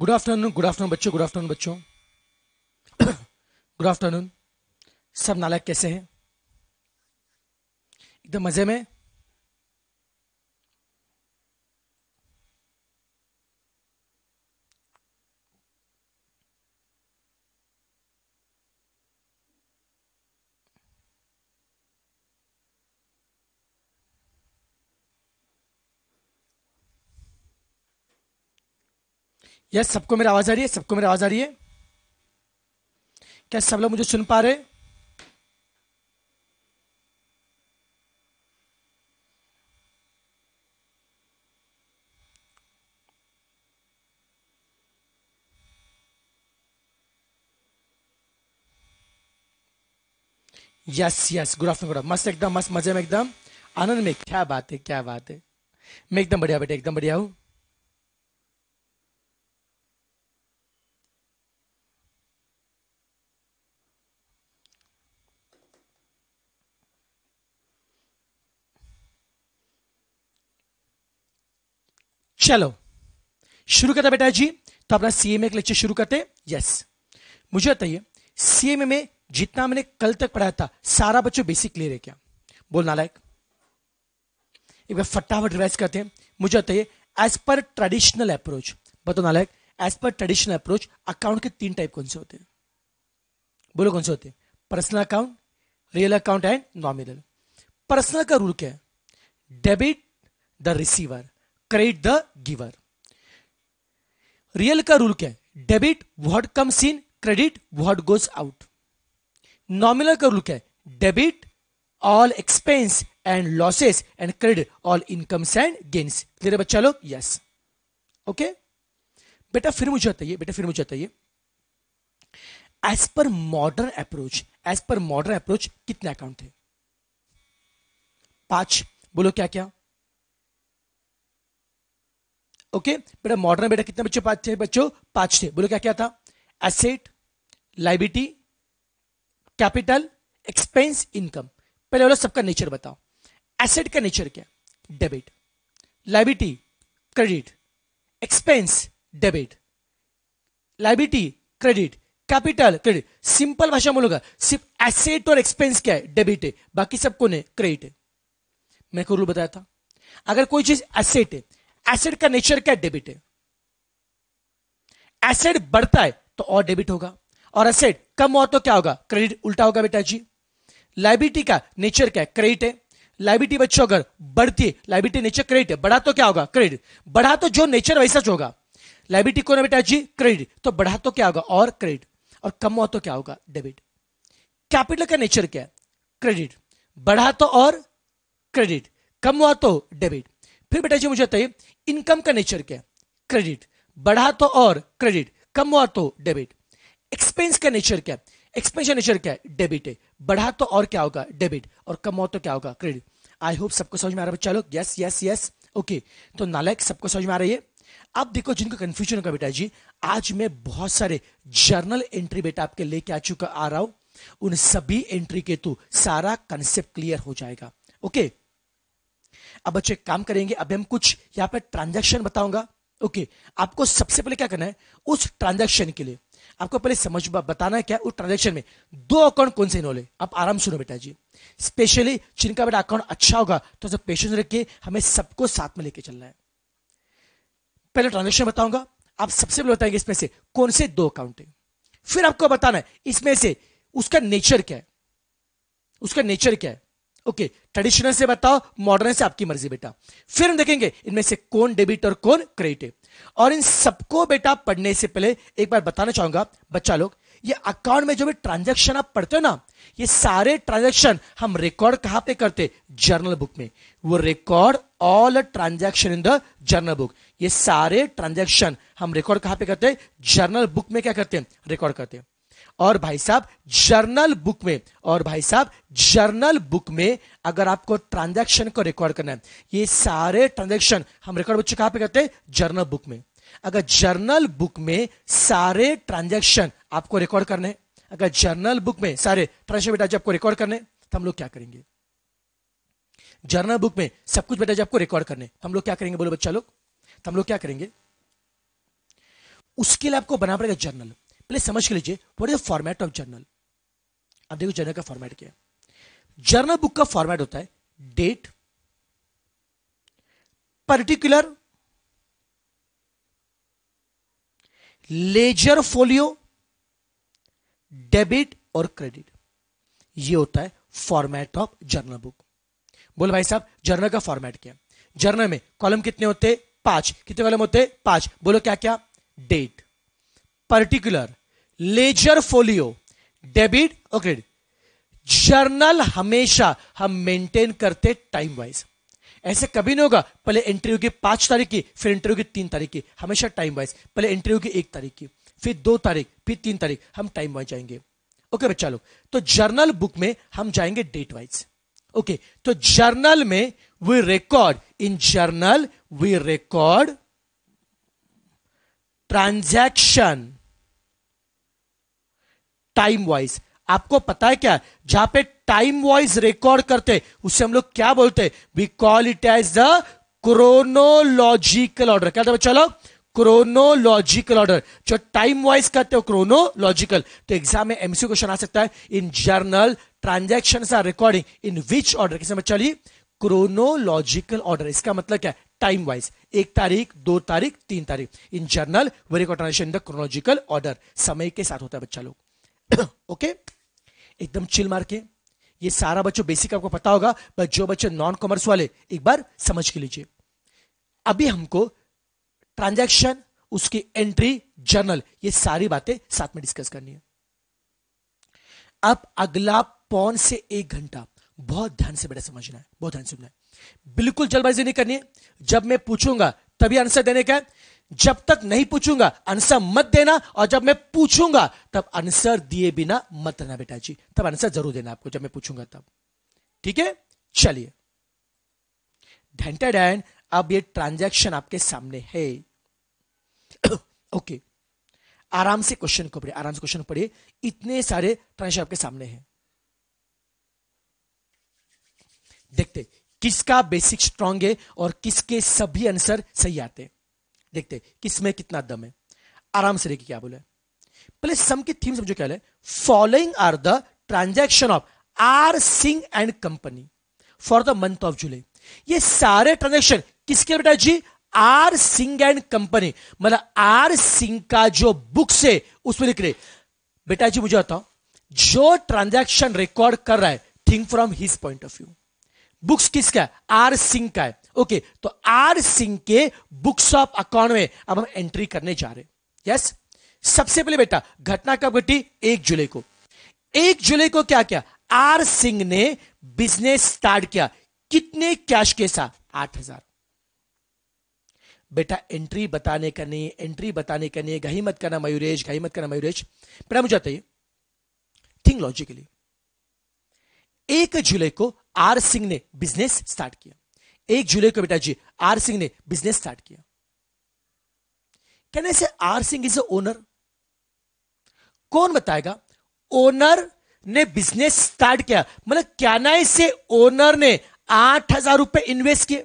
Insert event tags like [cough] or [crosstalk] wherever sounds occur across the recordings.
Good afternoon good afternoon बच्चों good afternoon बच्चों good afternoon सब नालायक कैसे हैं एकदम मज़े में यस सबको मेरी आवाज़ आ रही है सबको मेरी आवाज़ आ रही है क्या सब लोग मुझे सुन पा रहे yes yes good afternoon good मस्त एकदम मस्त मजे में एकदम आनंद में क्या बात है क्या बात है मैं एकदम बढ़िया बेटे एकदम बढ़िया हूँ चलो शुरू करता बेटा जी तो अपना सीएमए का लेक्चर शुरू करते यस मुझे बताइए सीएमए में जितना मैंने कल तक पढ़ाया था सारा बच्चों बेसिक क्लियर है क्या बोलना लायक एक बार फटाफट रिवाइज करते हैं मुझे बताइए एज पर ट्रेडिशनल अप्रोच बताओ नालायक as per traditional approach account के तीन टाइप कौन से होते हैं बोलो कौन से होते हैं personal account real account and nominal personal का रूल क्या है debit the receiver credit the giver real का रूल क्या है debit what comes in credit what goes out nominal का रूल क्या है debit all expense and losses and credit all incomes and gains clear बच्चा लोग यस ओके बेटा फिर मुझे बताइए बेटा फिर मुझे बताइए as per modern approach as per modern approach कितने अकाउंट थे पांच बोलो क्या क्या ओके बेटा मॉडर्न बेटा कितने बच्चे पाँच थे बच्चों पांच थे बोलो क्या क्या था asset liability capital expense income पहले बोलो सबका नेचर बताओ एसेट का नेचर क्या debit liability credit expense debit liability credit capital credit simple भाषा बोलोगा सिर्फ एसेट और एक्सपेंस क्या है डेबिट है बाकी सब कौन है क्रेडिट है मैं को रूल बताया था अगर कोई चीज एसेट है एसिड का नेचर क्या डेबिट है एसिड बढ़ता है तो और डेबिट होगा और एसिड कम हुआ तो क्या होगा क्रेडिट उल्टा होगा बेटा जी लाइबिलिटी का नेचर क्या है क्रेडिट है लाइबिलिटी बच्चों अगर बढ़ती है लाइबिलिटी नेचर क्रेडिट है बढ़ा तो क्या होगा क्रेडिट बढ़ा तो जो नेचर वैसा जो होगा लाइबिलिटी कौन है बेटा जी क्रेडिट तो बढ़ा तो क्या होगा और क्रेडिट और कम हुआ तो क्या होगा डेबिट कैपिटल का नेचर क्या है क्रेडिट बढ़ा तो और क्रेडिट कम हुआ तो डेबिट फिर बेटा जी मुझे बताइए इनकम का नेचर क्या है क्रेडिट बढ़ा तो और क्रेडिट कम हुआ तो डेबिट एक्सपेंस का नेचर क्या है एक्सपेंस का नेचर क्या है डेबिट है बढ़ा तो और क्या होगा डेबिट और कम हुआ तो क्या होगा क्रेडिट आई होप सबको समझ में आ रहा है चलो यस यस यस ओके तो नालायक सबको समझ में आ रही है अब देखो जिनको कंफ्यूजन होगा बेटा जी आज मैं बहुत सारे जर्नल एंट्री बेटा आपके लेके आ चुका आ रहा हूं उन सभी एंट्री के तू सारा कंसेप्ट क्लियर हो जाएगा ओके okay? अब बच्चे काम करेंगे अभी हम कुछ यहाँ पर ट्रांजेक्शन बताऊंगा ओके आपको सबसे पहले क्या करना है उस ट्रांजेक्शन के लिए आपको पहले समझ बताना है क्या उस ट्रांजेक्शन में दो अकाउंट कौन से इन्वॉल्व है आप आराम सुनो बेटा जी स्पेशली जिनका बेटा अकाउंट अच्छा होगा तो सब पेशेंस रखिए हमें सबको साथ में लेके चलना है पहले ट्रांजेक्शन बताऊंगा आप सबसे पहले बताएंगे इसमें से कौन से दो अकाउंट है फिर आपको बताना है इसमें से उसका नेचर क्या है उसका नेचर क्या है ओके ट्रेडिशनल से बताओ मॉडर्न से आपकी मर्जी बेटा फिर हम देखेंगे इनमें से कौन डेबिट और कौन क्रेडिट है और इन सबको बेटा पढ़ने से पहले एक बार बताना चाहूंगा बच्चा लोग ये अकाउंट में जो भी ट्रांजैक्शन आप पढ़ते हो ना ये सारे ट्रांजैक्शन हम रिकॉर्ड कहां पे करते जर्नल बुक में वो record all transaction in the journal book ये सारे ट्रांजेक्शन हम रिकॉर्ड कहां पे करते जर्नल बुक में क्या करते हैं रिकॉर्ड करते हैं और भाई साहब जर्नल बुक में और भाई साहब जर्नल बुक में अगर आपको ट्रांजैक्शन को रिकॉर्ड करना है ये सारे ट्रांजैक्शन हम रिकॉर्ड बच्चे कहां पे करते हैं जर्नल बुक में अगर जर्नल बुक में सारे ट्रांजैक्शन आपको रिकॉर्ड करने अगर जर्नल बुक में सारे ट्रांजेक्शन बेटा जी आपको रिकॉर्ड करने तो हम लोग क्या करेंगे जर्नल बुक में सब कुछ बेटा जी आपको रिकॉर्ड करने तो हम लोग क्या करेंगे बोलो बच्चा लोग तो हम लोग क्या करेंगे उसके लिए आपको बना पड़ेगा जर्नल पहले समझ के लीजिए what is the format of journal अब देखो जर्नल का फॉर्मेट क्या है जर्नल बुक का फॉर्मेट होता है date particular ledger folio debit और क्रेडिट ये होता है फॉर्मेट ऑफ जर्नल बुक बोल भाई साहब जर्नल का फॉर्मेट क्या जर्नल में कॉलम कितने होते पांच कितने कॉलम होते पांच बोलो क्या क्या date particular ledger folio debit और क्रेडिट जर्नल हमेशा हम मेंटेन करते टाइम वाइज ऐसे कभी नहीं होगा पहले इंटरव्यू की पांच तारीख की फिर इंटरव्यू की तीन तारीख की हमेशा टाइम वाइज पहले इंटरव्यू की एक तारीख की फिर दो तारीख फिर तीन तारीख हम टाइम वाइज जाएंगे ओके बच्चा लोग तो जर्नल बुक में हम जाएंगे डेट वाइज ओके तो जर्नल में we record in journal we record transaction time wise आपको पता है क्या जहां पे टाइम वाइज रिकॉर्ड करते उसे हम लोग क्या बोलते we call it as the chronological order क्या था चलो क्रोनोलॉजिकल ऑर्डर जो टाइम वाइज कहते हो क्रोनोलॉजिकल तो एग्जाम में एमसीयू क्वेश्चन आ सकता है in journal transaction are recording in which order किसमें चलिए क्रोनोलॉजिकल ऑर्डर इसका मतलब क्या है टाइम वाइज एक तारीख दो तारीख तीन तारीख in journal very quotation in the chronological order समय के साथ होता है बच्चा लोग ओके [coughs] एकदम चिल मार के ये सारा बच्चों बेसिक आपको पता होगा बट जो बच्चे नॉन कॉमर्स वाले एक बार समझ के लीजिए अभी हमको ट्रांजैक्शन उसकी एंट्री जर्नल ये सारी बातें साथ में डिस्कस करनी है अब अगला पौन से एक घंटा बहुत ध्यान से बेटा समझना है बहुत ध्यान से सुनना है बिल्कुल जल्दबाजी नहीं करनी है जब मैं पूछूंगा तभी आंसर देने का है जब तक नहीं पूछूंगा आंसर मत देना और जब मैं पूछूंगा तब आंसर दिए बिना मत देना बेटा जी तब आंसर जरूर देना आपको जब मैं पूछूंगा तब ठीक है चलिए एंड अब ये ट्रांजैक्शन आपके सामने है ओके [coughs] आराम से क्वेश्चन को पढ़िए आराम से क्वेश्चन पढ़िए इतने सारे ट्रांजेक्शन आपके सामने है देखते किसका बेसिक स्ट्रांग है और किसके सभी आंसर सही आते हैं देखते किसमें कितना दम है आराम से देखिए क्या बोले पहले सम की थीम समझो क्या following are the transaction of R Singh and company for the month of July ये सारे ट्रांजेक्शन किसके बेटा जी आर सिंह एंड कंपनी मतलब आर सिंह का जो बुक्स है उसमें लिख रहे बेटा जी मुझे बताओ जो ट्रांजैक्शन रिकॉर्ड कर रहा है think from his point of view books किसका है आर सिंह का है ओके okay, तो आर सिंह के बुक्स ऑफ अकाउंट में अब हम एंट्री करने जा रहे यस yes? सबसे पहले बेटा घटना कब घटी एक जुलाई को एक जुलाई को क्या किया आर सिंह ने बिजनेस स्टार्ट किया कितने कैश के साथ आठ हजार बेटा एंट्री बताने का नहीं एंट्री बताने का नहीं गही मत करना मयूरेश गही मत करना मयूरेश बेटा मुझे बताइए थिंक लॉजिकली एक जुलाई को आर सिंह ने बिजनेस स्टार्ट किया एक जुलाई को बेटा जी आर सिंह ने बिजनेस स्टार्ट किया कहने से आर सिंह इज ओनर कौन बताएगा ओनर ने बिजनेस स्टार्ट किया मतलब क्या ना इसे ओनर ने आठ हजार रुपए इन्वेस्ट किए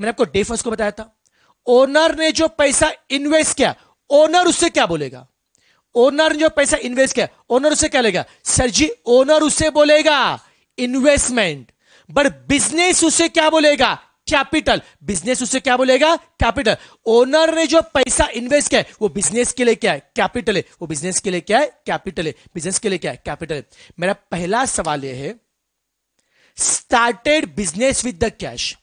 मैंने आपको डे फर्स्ट को बताया था ओनर ने जो पैसा इन्वेस्ट किया ओनर उससे क्या बोलेगा ओनर ने जो पैसा इन्वेस्ट किया ओनर उसे क्या लेगा सर जी ओनर उसे बोलेगा इन्वेस्टमेंट बट बिजनेस उसे क्या बोलेगा कैपिटल बिजनेस उसे क्या बोलेगा कैपिटल ओनर ने जो पैसा इन्वेस्ट किया है वो बिजनेस के लिए क्या है कैपिटल है वो बिजनेस के लिए क्या है कैपिटल है बिजनेस के लिए क्या है कैपिटल है मेरा पहला सवाल यह है started business with the cash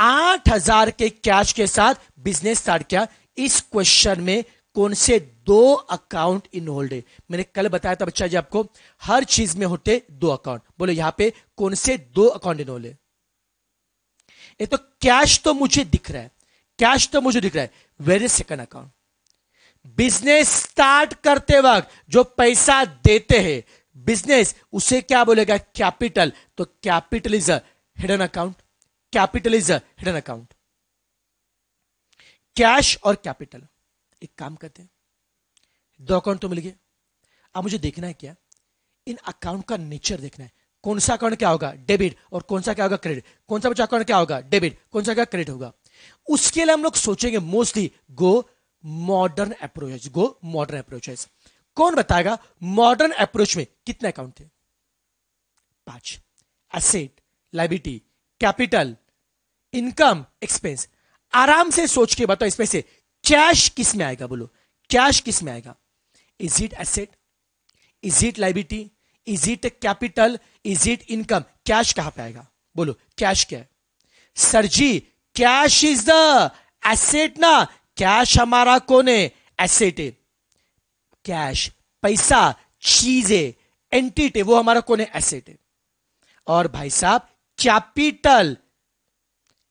आठ हजार के कैश के साथ बिजनेस स्टार्ट किया इस क्वेश्चन में कौन से दो अकाउंट इन है मैंने कल बताया था बच्चा जी आपको हर चीज में होते दो अकाउंट बोलो यहां पे कौन से दो अकाउंट इन होल्डे ये तो कैश तो मुझे दिख रहा है कैश तो मुझे दिख रहा है very second account business start करते वक्त जो पैसा देते हैं बिजनेस उसे क्या बोलेगा कैपिटल तो capital is hidden account capital is hidden account cash और कैपिटल एक काम करते हैं दो अकाउंट तो मिल गए अब मुझे देखना है क्या इन अकाउंट का नेचर देखना है कौन सा अकाउंट क्या होगा डेबिट और कौन सा क्या होगा क्रेडिट कौन सा बच्चा अकाउंट क्या होगा डेबिट कौन सा क्या क्रेडिट होगा उसके लिए हम लोग सोचेंगे mostly go modern approach go modern approaches कौन बताएगा मॉडर्न अप्रोच में कितने अकाउंट थे पांच asset liability capital income expense आराम से सोच के बताओ इसमें से कैश किस में आएगा बोलो कैश किस में आएगा is it asset is it liability is it capital is it income cash कहां पे आएगा बोलो कैश क्या है sir ji cash is the asset ना कैश हमारा कौन है एसेट है कैश पैसा चीज है एंटिटी वो हमारा कौन है एसेट है और भाई साहब कैपिटल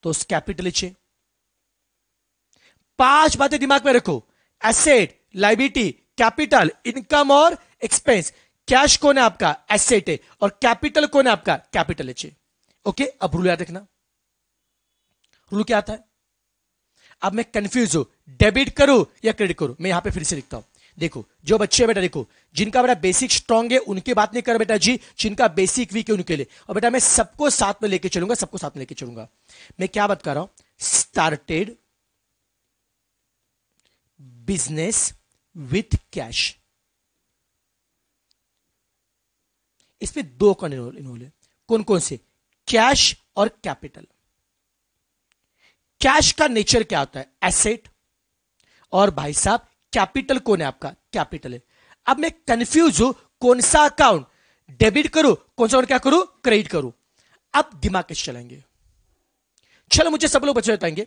तो उस कैपिटल छे पांच बातें दिमाग में रखो एसेट लाइबिलिटी कैपिटल इनकम और एक्सपेंस कैश कौन है आपका एसेट है और कैपिटल कौन है आपका कैपिटल एच ओके अब रूल याद रखना रूल क्या आता है अब मैं कंफ्यूज हूं डेबिट करूं या क्रेडिट करूं मैं यहां पे फिर से लिखता हूं देखो जो बच्चे है बेटा देखो जिनका बेटा बेसिक स्ट्रांग है उनकी बात नहीं कर बेटा जी जिनका बेसिक वीक है उनके लिए और बेटा मैं सबको साथ में लेके चलूंगा सबको साथ में लेके चलूंगा मैं क्या बात कर रहा हूं स्टार्टेड बिजनेस विथ कैश इसमें दो कौन इन्वॉल्व है कौन कौन से कैश और कैपिटल कैश का नेचर क्या होता है एसेट और भाई साहब कैपिटल कौन है आपका कैपिटल है अब मैं कंफ्यूज हूं कौन सा अकाउंट डेबिट करूं कौन सा अकाउंट क्या करूं क्रेडिट करूं अब दिमाग कैसे चलाएंगे चलो मुझे सब लोग बच्चे बताएंगे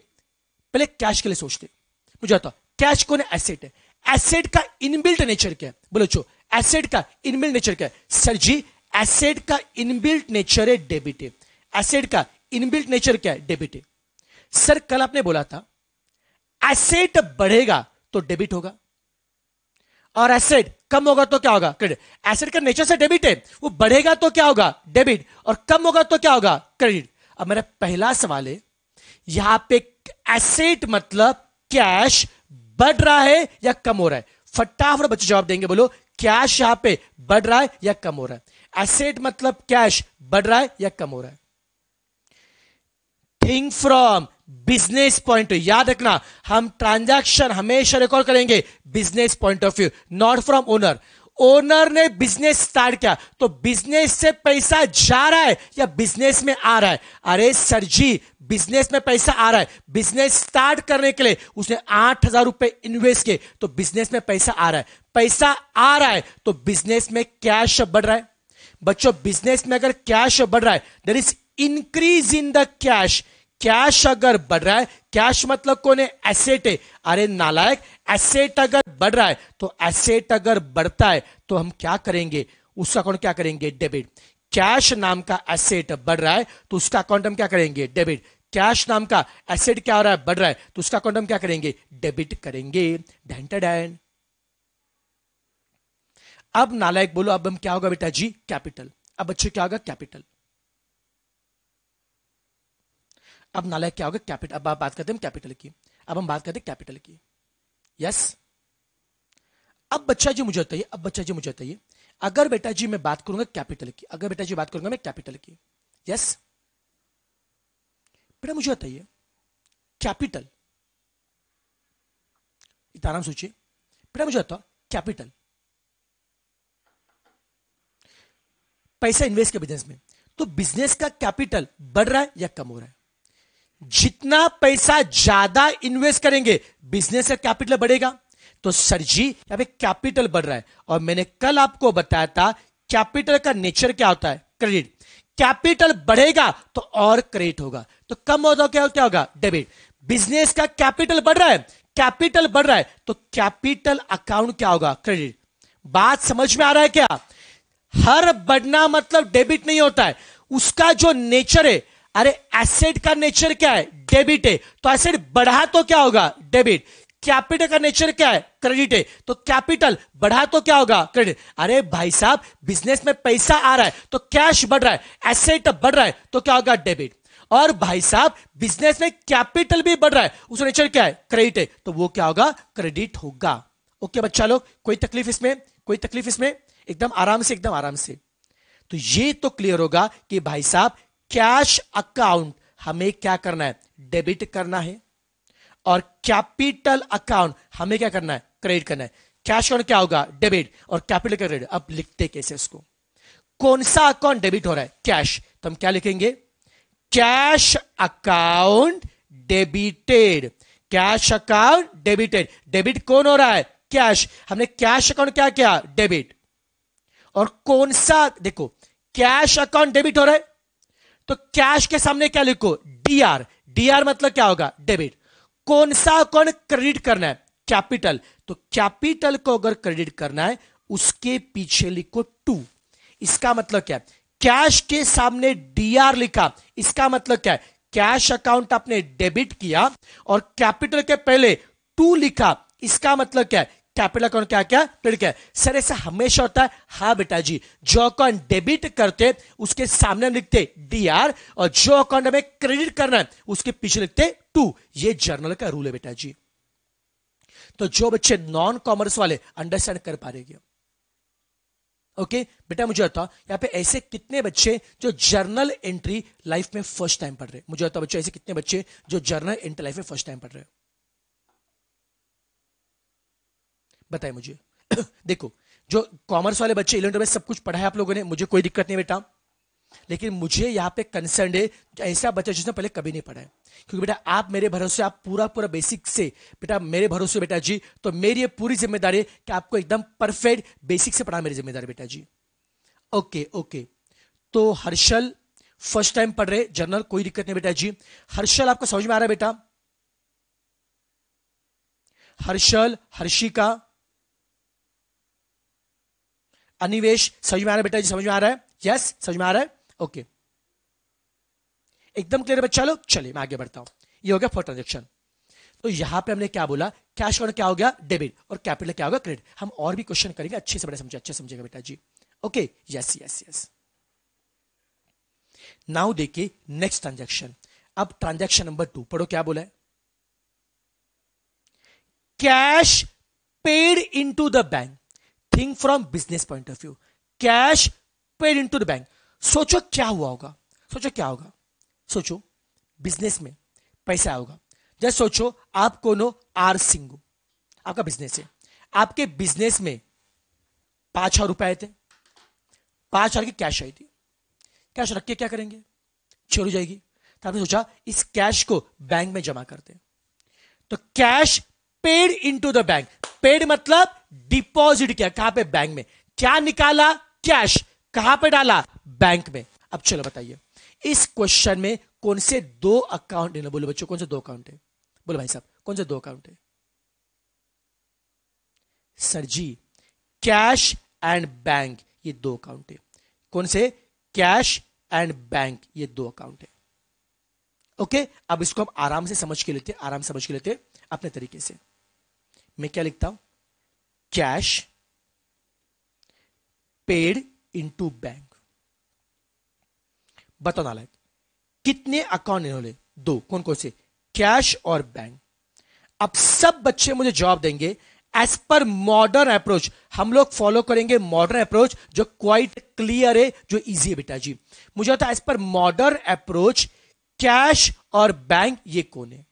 पहले कैश के लिए सोचते मुझे बताओ कैश कौन है एसेट है एसिड का इनबिल्ट नेचर क्या है बोलो चो एसिड का इनबिल्ट नेचर क्या है सर जी एसिड का इनबिल्ट नेचर है डेबिटिव एसिड का इनबिल्ट नेचर क्या है डेबिटिव सर कल आपने बोला था एसेट बढ़ेगा तो डेबिट होगा और एसेट कम होगा तो क्या होगा क्रेडिट एसेट का नेचर से डेबिट है वो बढ़ेगा तो क्या होगा डेबिट और कम होगा तो क्या होगा क्रेडिट अब मेरा पहला सवाल है यहां पे एसेट मतलब कैश बढ़ रहा है या कम हो रहा है फटाफट बच्चे जवाब देंगे बोलो कैश यहां पे बढ़ रहा है या कम हो रहा है एसेट मतलब कैश बढ़ रहा है या कम हो रहा है थिंक फ्रॉम बिजनेस पॉइंट याद रखना हम ट्रांजैक्शन हमेशा रिकॉर्ड करेंगे business point of view not from owner owner ने बिजनेस स्टार्ट किया तो बिजनेस से पैसा जा रहा है या बिजनेस में आ रहा है अरे सर जी बिजनेस में पैसा आ रहा है बिजनेस स्टार्ट करने के लिए उसने आठ हजार रुपए इन्वेस्ट किए तो बिजनेस में पैसा आ रहा है पैसा आ रहा है तो बिजनेस में कैश बढ़ रहा है बच्चों बिजनेस में अगर कैश बढ़ रहा है there is increase in the cash cash अगर बढ़ रहा है कैश मतलब कौन है एसेट है अरे नालायक एसेट अगर बढ़ रहा है तो एसेट अगर बढ़ता है तो हम क्या करेंगे उसका अकाउंट क्या करेंगे डेबिट कैश नाम का एसेट बढ़ रहा है तो उसका अकाउंट हम क्या करेंगे डेबिट कैश नाम का एसेट क्या हो रहा है बढ़ रहा है तो उसका अकाउंट हम क्या करेंगे डेबिट करेंगे डेंटाडैन अब नालायक बोलो अब हम क्या होगा बेटा जी कैपिटल अब बच्चे क्या होगा कैपिटल अब नालायक क्या होगा कैपिटल अब आप बात करते हैं कैपिटल की अब हम बात करते हैं कैपिटल की यस अब बच्चा जी मुझे बताइए अब बच्चा जी मुझे बताइए अगर बेटा जी मैं बात करूंगा कैपिटल की अगर बेटा जी बात करूंगा मैं कैपिटल की यस yes? बेटा मुझे बताइए कैपिटल इतना आराम सोचिए बेटा मुझे बताओ कैपिटल पैसा इन्वेस्ट किया बिजनेस में तो बिजनेस का कैपिटल बढ़ रहा है या कम हो रहा है जितना पैसा ज्यादा इन्वेस्ट करेंगे बिजनेस का कैपिटल बढ़ेगा तो सर जी यहां पर कैपिटल बढ़ रहा है और मैंने कल आपको बताया था कैपिटल का नेचर क्या होता है क्रेडिट कैपिटल बढ़ेगा तो और क्रेडिट होगा तो कम हो तो क्या क्या होगा डेबिट बिजनेस का कैपिटल बढ़ रहा है कैपिटल बढ़ रहा है तो कैपिटल अकाउंट क्या होगा क्रेडिट बात समझ में आ रहा है क्या हर बढ़ना मतलब डेबिट नहीं होता है उसका जो नेचर है अरे एसेट का नेचर क्या है डेबिट है तो एसेट बढ़ा तो क्या होगा डेबिट कैपिटल का नेचर क्या है क्रेडिट है तो कैपिटल बढ़ा तो क्या होगा क्रेडिट अरे भाई साहब बिजनेस में पैसा आ रहा है तो कैश बढ़ रहा है एसेट बढ़ रहा है तो क्या होगा डेबिट और भाई साहब बिजनेस में कैपिटल भी बढ़ रहा है उस नेचर क्या है क्रेडिट है तो वो क्या होगा क्रेडिट होगा ओके बच्चा लोग कोई तकलीफ इसमें कोई तकलीफ इसमें एकदम आराम से एकदम आराम से तो ये तो क्लियर होगा कि भाई साहब कैश अकाउंट हमें क्या करना है डेबिट करना है और कैपिटल अकाउंट हमें क्या करना है क्रेडिट करना है कैश अकाउंट क्या होगा डेबिट और कैपिटल क्रेडिट अब लिखते कैसे इसको कौन सा अकाउंट डेबिट हो रहा है कैश तो हम क्या लिखेंगे cash account debited cash account debited debit कौन हो रहा है कैश हमने कैश अकाउंट क्या किया डेबिट और कौन सा देखो कैश अकाउंट डेबिट हो रहा है तो कैश के सामने क्या लिखो डीआर डीआर मतलब क्या होगा डेबिट कौन सा अकाउंट क्रेडिट करना है कैपिटल तो कैपिटल को अगर क्रेडिट करना है उसके पीछे लिखो टू इसका मतलब क्या है कैश के सामने डीआर लिखा इसका मतलब क्या है कैश अकाउंट आपने डेबिट किया और कैपिटल के पहले टू लिखा इसका मतलब क्या है कैपिटल अकाउंट क्या क्या क्रेडिट क्या सर ऐसा हमेशा होता है हा बेटा जी जो अकाउंट डेबिट करते उसके सामने लिखते डीआर और जो अकाउंट हमें क्रेडिट करना है उसके पीछे लिखते टू ये जर्नल का रूल है बेटा जी तो जो बच्चे नॉन कॉमर्स वाले अंडरस्टैंड कर पा रहे ओके बेटा मुझे बताओ यहाँ पे ऐसे कितने बच्चे जो जर्नल एंट्री लाइफ में फर्स्ट टाइम पढ़ रहे मुझे बताओ बच्चों ऐसे कितने बच्चे जो जर्नल एंट्री लाइफ में फर्स्ट टाइम पढ़ रहे बताए मुझे [coughs] देखो जो कॉमर्स वाले बच्चे इलेवन ट्वेल्थ सब कुछ पढ़ा है आप लोगों ने मुझे कोई दिक्कत नहीं बेटा लेकिन मुझे यहाँ पे कंसर्न है ऐसा बच्चा जिसने पहले कभी नहीं पढ़ा है क्योंकि बेटा आप मेरे भरोसे आप पूरा पूरा बेसिक से बेटा मेरे भरोसे बेटा जी तो मेरी ये पूरी जिम्मेदारी है कि आपको एकदम परफेक्ट बेसिक से पढ़ा मेरी जिम्मेदारी बेटा जी ओके ओके तो हर्षल फर्स्ट टाइम पढ़ रहे जनरल कोई दिक्कत नहीं बेटा जी हर्षल आपको समझ में आ रहा है बेटा हर्षल हर्षिका अनिवेश समझ में आ रहा है बेटा जी समझ में आ रहा है यस समझ में आ रहा है ओके एकदम क्लियर है चलो चलिए मैं आगे बढ़ता हूं ये हो गया फॉर ट्रांजेक्शन तो यहां पे हमने क्या बोला कैश और क्या हो गया डेबिट और कैपिटल क्या होगा क्रेडिट हम और भी क्वेश्चन करेंगे अच्छे से बड़े समझे अच्छे समझेगा बेटा जी okay yes yes yes now देखिए नेक्स्ट ट्रांजेक्शन अब ट्रांजेक्शन नंबर टू पढ़ो क्या बोला है cash paid into the bank think from business point of view cash paid to the bank सोचो क्या हुआ होगा सोचो क्या होगा सोचो बिजनेस में पैसा होगा जैसे सोचो आप हो आर सिंह आपका बिजनेस है आपके बिजनेस में पांच हजार रुपए आए थे पांच हजार की कैश आई थी कैश रख के क्या करेंगे हो जाएगी तो आपने सोचा इस कैश को बैंक में जमा करते हैं तो cash paid into the bank paid मतलब डिपॉजिट किया कहां पे बैंक में क्या निकाला कैश कहां पे डाला बैंक में अब चलो बताइए इस क्वेश्चन में कौन से दो अकाउंट है ना बोलो बच्चों कौन से दो अकाउंट है बोलो भाई साहब कौन से दो अकाउंट है sir ji cash and bank ये दो अकाउंट है कौन से कैश एंड बैंक ये दो अकाउंट है ओके okay? अब इसको हम आराम से समझ के लेते आराम समझ के लेते अपने तरीके से मैं क्या लिखता हूं कैश पेड इनटू बैंक बताना लायक कितने अकाउंट इन्होंने दो कौन कौन से कैश और बैंक अब सब बच्चे मुझे जॉब देंगे एज पर मॉडर्न अप्रोच हम लोग फॉलो करेंगे मॉडर्न अप्रोच जो क्वाइट क्लियर है जो इजी है बेटा जी मुझे होता है as per modern approach cash और बैंक ये कौन है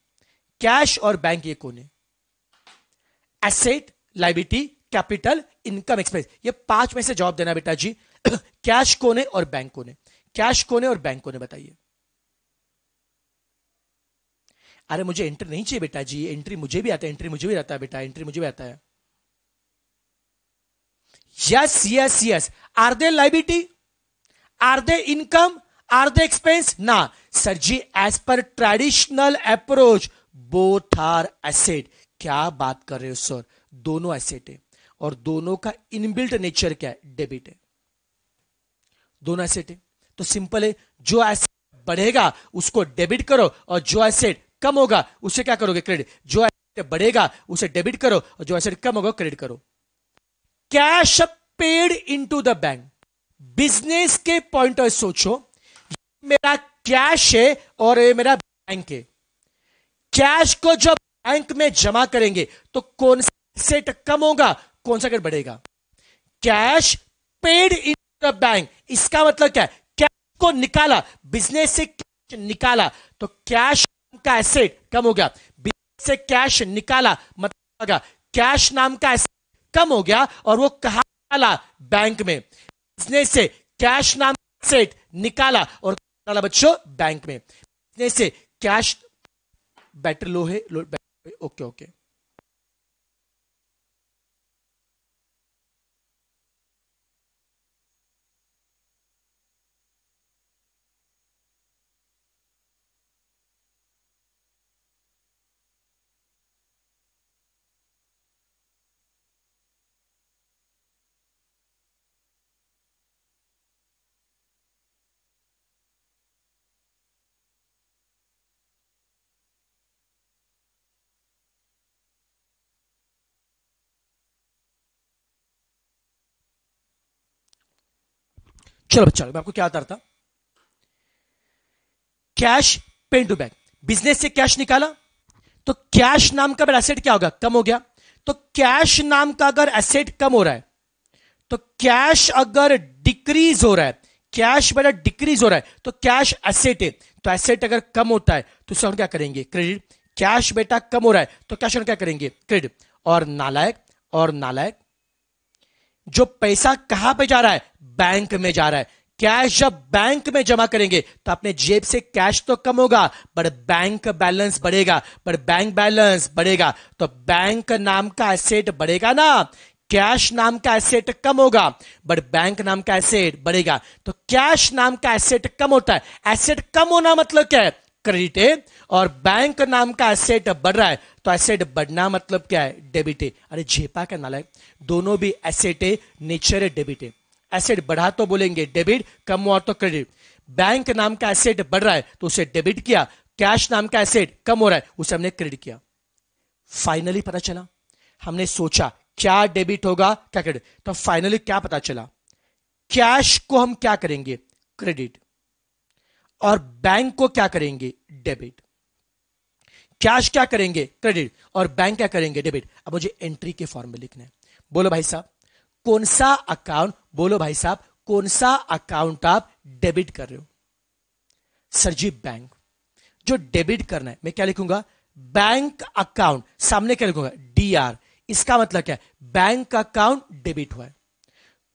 कैश और बैंक ये कौन है asset liability capital income expense ये पांच में से जॉब देना बेटा जी कैश [coughs] कौन है और बैंक कौन है कैश कौन है और बैंक कौन है बताइए अरे मुझे एंट्री नहीं चाहिए बेटा जी एंट्री मुझे भी आता है एंट्री मुझे भी आता है बेटा एंट्री मुझे भी आता है yes yes yes are they liability are they income are they expense ना sir ji as per traditional approach both are asset क्या बात कर रहे हो सर दोनों एसेट है और दोनों का इनबिल्ट नेचर क्या है डेबिट है दोनों एसेट है तो सिंपल है जो एसेट बढ़ेगा उसको डेबिट करो और जो एसेट कम होगा उसे क्या करोगे क्रेडिट जो एसेट बढ़ेगा उसे डेबिट करो और जो एसेट कम होगा क्रेडिट करो cash paid into the bank business के पॉइंट ऑफ सोचो मेरा कैश है और ये मेरा बैंक है कैश को जब बैंक में जमा करेंगे तो कौन सा सेट कम होगा कौन सा कर बढ़ेगा cash paid in the bank इसका मतलब क्या है को निकाला बिजनेस से कैश निकाला तो कैश का एसेट कम हो गया बिजनेस से कैश निकाला मतलब कैश नाम का एसेट कम हो गया और वो कहा निकाला बैंक में बिजनेस से कैश नाम एसेट निकाला और निकाला बच्चों बैंक में बिजनेस से कैश बेटर लो है ओके ओके चलो बच्चा मैं आपको क्या बताता cash paid to bank business से कैश निकाला तो कैश नाम का अगर एसेट क्या होगा कम हो गया तो कैश नाम का अगर एसेट कम हो रहा है तो कैश अगर डिक्रीज हो रहा है कैश बेटा डिक्रीज हो रहा है तो कैश एसेट है तो एसेट अगर कम होता है तो उसे हम क्या करेंगे क्रेडिट कैश बेटा कम हो रहा है तो कैश क्या करेंगे क्रेडिट और नालायक और नालायक जो पैसा कहां पे जा रहा है बैंक में जा रहा है कैश जब बैंक में जमा करेंगे तो अपने जेब से कैश तो कम होगा पर बैंक बैलेंस बढ़ेगा पर बैंक बैलेंस बढ़ेगा तो बैंक नाम का एसेट बढ़ेगा ना कैश नाम का एसेट कम होगा बट बैंक नाम का एसेट बढ़ेगा तो कैश नाम का एसेट कम होता है एसेट कम होना मतलब क्या है क्रेडिट है और बैंक नाम का एसेट बढ़ रहा है तो एसेट बढ़ना मतलब क्या है डेबिट है अरे झेपा का नाला है दोनों भी एसेट है नेचर है डेबिट है एसेट बढ़ा तो बोलेंगे डेबिट कम हुआ तो क्रेडिट बैंक नाम का एसेट बढ़ रहा है तो उसे डेबिट किया कैश नाम का एसेट कम हो रहा है उसे हमने क्रेडिट किया फाइनली पता चला हमने सोचा क्या डेबिट होगा क्या क्रेडिट तो फाइनली क्या पता चला कैश को हम क्या करेंगे क्रेडिट और बैंक को क्या करेंगे डेबिट कैश क्या करेंगे क्रेडिट और बैंक क्या करेंगे डेबिट अब मुझे एंट्री के फॉर्म में लिखना है बोलो भाई साहब कौन सा अकाउंट बोलो भाई साहब कौन सा अकाउंट आप डेबिट कर रहे हो सर जी बैंक जो डेबिट करना है मैं क्या लिखूंगा बैंक अकाउंट सामने क्या लिखूंगा डीआर इसका मतलब क्या है बैंक अकाउंट डेबिट हुआ है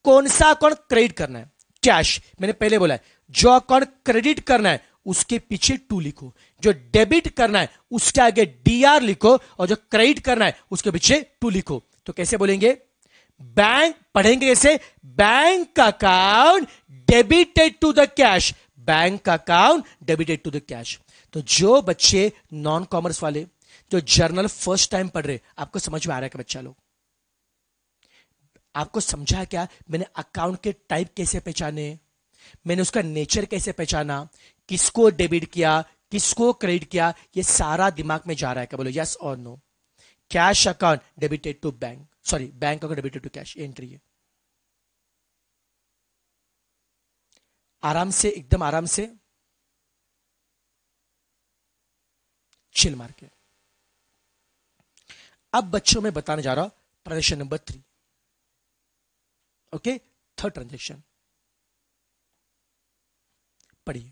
कौन सा अकाउंट क्रेडिट करना है कैश मैंने पहले बोला है जो अकाउंट क्रेडिट करना है उसके पीछे टू लिखो जो डेबिट करना है उसके आगे डीआर लिखो और जो क्रेडिट करना है उसके पीछे टू लिखो तो कैसे बोलेंगे बैंक पढ़ेंगे कैसे bank account debited to the cash bank account debited to the cash तो जो बच्चे नॉन कॉमर्स वाले जो जर्नल फर्स्ट टाइम पढ़ रहे आपको समझ में आ रहा है बच्चा लोग आपको समझा क्या मैंने अकाउंट के टाइप कैसे पहचाने मैंने उसका नेचर कैसे पहचाना किसको डेबिट किया किसको क्रेडिट किया ये सारा दिमाग में जा रहा है क्या बोलो यस और no cash account debited to bank sorry bank account debited to cash entry है आराम से एकदम आराम से छिल मार के अब बच्चों में बताने जा रहा हूं transaction number three okay third transaction पढ़िए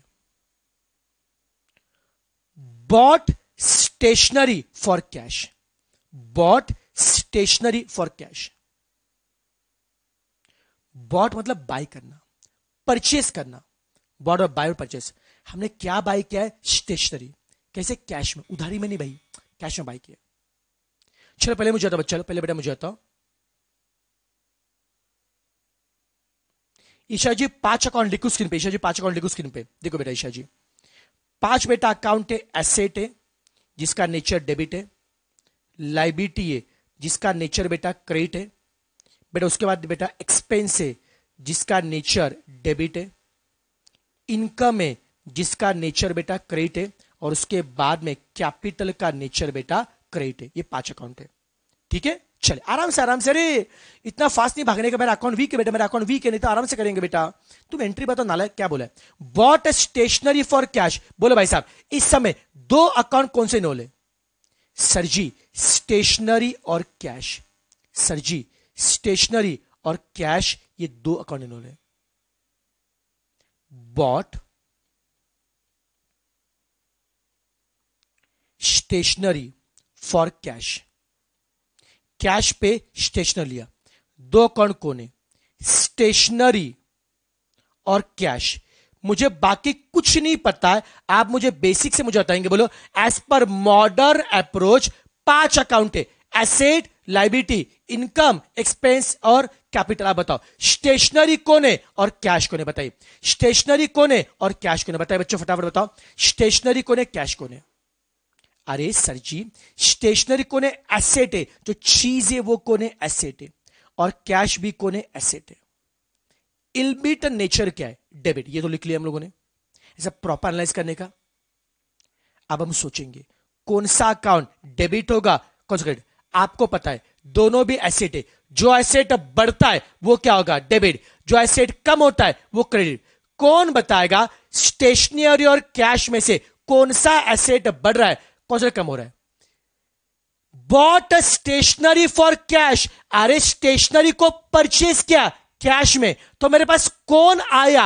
bought stationery for cash bought stationery for cash bought मतलब बाय करना परचेस करना बॉट और बाय और परचेस हमने क्या बाय किया है स्टेशनरी कैसे कैश में उधारी में नहीं भाई कैश में बाय किया चलो पहले मुझे बताओ चलो पहले बेटा मुझे बताओ ईशा जी पांच अकाउंट लिखो स्क्रीन पे ईशा जी पांच अकाउंट लिखो स्क्रीन पे देखो बेटा ईशा जी पांच बेटा अकाउंट है एसेट है जिसका नेचर डेबिट है लाइबिलिटी है जिसका नेचर बेटा क्रेडिट है बेटा उसके बाद बेटा एक्सपेंस है जिसका नेचर डेबिट है इनकम है जिसका नेचर बेटा क्रेडिट है और उसके बाद में कैपिटल का नेचर बेटा क्रेडिट है ये पांच अकाउंट है ठीक है चले आराम से आराम से अरे इतना फास्ट नहीं भागने का मेरा अकाउंट वीक है बेटा मेरा अकाउंट वीक है नहीं तो आराम से करेंगे बेटा तुम एंट्री बताओ तो नाला क्या बोला bought bought stationery for cash बोलो भाई साहब इस समय दो अकाउंट कौन से नोले सर जी स्टेशनरी और कैश सर जी स्टेशनरी और कैश ये दो अकाउंट इन्होंने bought stationery for cash cash पे स्टेशनर लिया दो कण कोने स्टेशनरी और कैश मुझे बाकी कुछ नहीं पता है आप मुझे बेसिक से मुझे बताएंगे बोलो एज पर मॉडर्न अप्रोच पांच अकाउंट है एसेट लाइबिलिटी इनकम एक्सपेंस और कैपिटल आप बताओ स्टेशनरी कौन है और कैश कौन है बताइए स्टेशनरी कौन है और कैश कौन है बताइए बच्चों फटाफट बताओ स्टेशनरी कौन है कैश कौन है अरे सर जी स्टेशनरी कौन है एसेट है जो चीज है वो कौन है एसेट है और कैश भी कौन है एसेट है इलमिट नेचर क्या है डेबिट ये तो लिख लिया हम लोगों ने ऐसा प्रॉपर एनालाइज करने का अब हम सोचेंगे कौन सा अकाउंट डेबिट होगा कौन सा क्रेडिट आपको पता है दोनों भी एसेट है जो एसेट बढ़ता है वो क्या होगा डेबिट जो एसेट कम होता है वो क्रेडिट कौन बताएगा स्टेशनरी और कैश में से कौन सा एसेट बढ़ रहा है कॉन्सेंट कम हो रहा है बॉट स्टेशनरी फॉर कैश अरे स्टेशनरी को परचेज किया कैश में तो मेरे पास कौन आया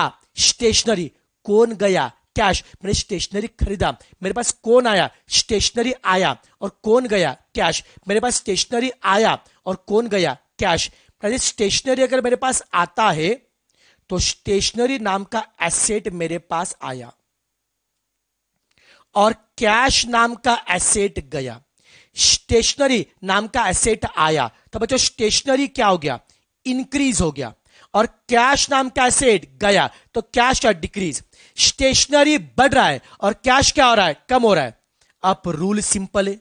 स्टेशनरी कौन गया कैश मैंने स्टेशनरी खरीदा मेरे पास कौन आया स्टेशनरी आया और कौन गया कैश मेरे पास स्टेशनरी आया और कौन गया कैश स्टेशनरी अगर मेरे पास आता है तो स्टेशनरी नाम का एसेट मेरे पास आया और कैश नाम का एसेट गया स्टेशनरी नाम का एसेट आया तो बच्चों स्टेशनरी क्या हो गया इंक्रीज हो गया और कैश नाम का एसेट गया तो कैश का डिक्रीज स्टेशनरी बढ़ रहा है और कैश क्या हो रहा है कम हो रहा है अब रूल सिंपल है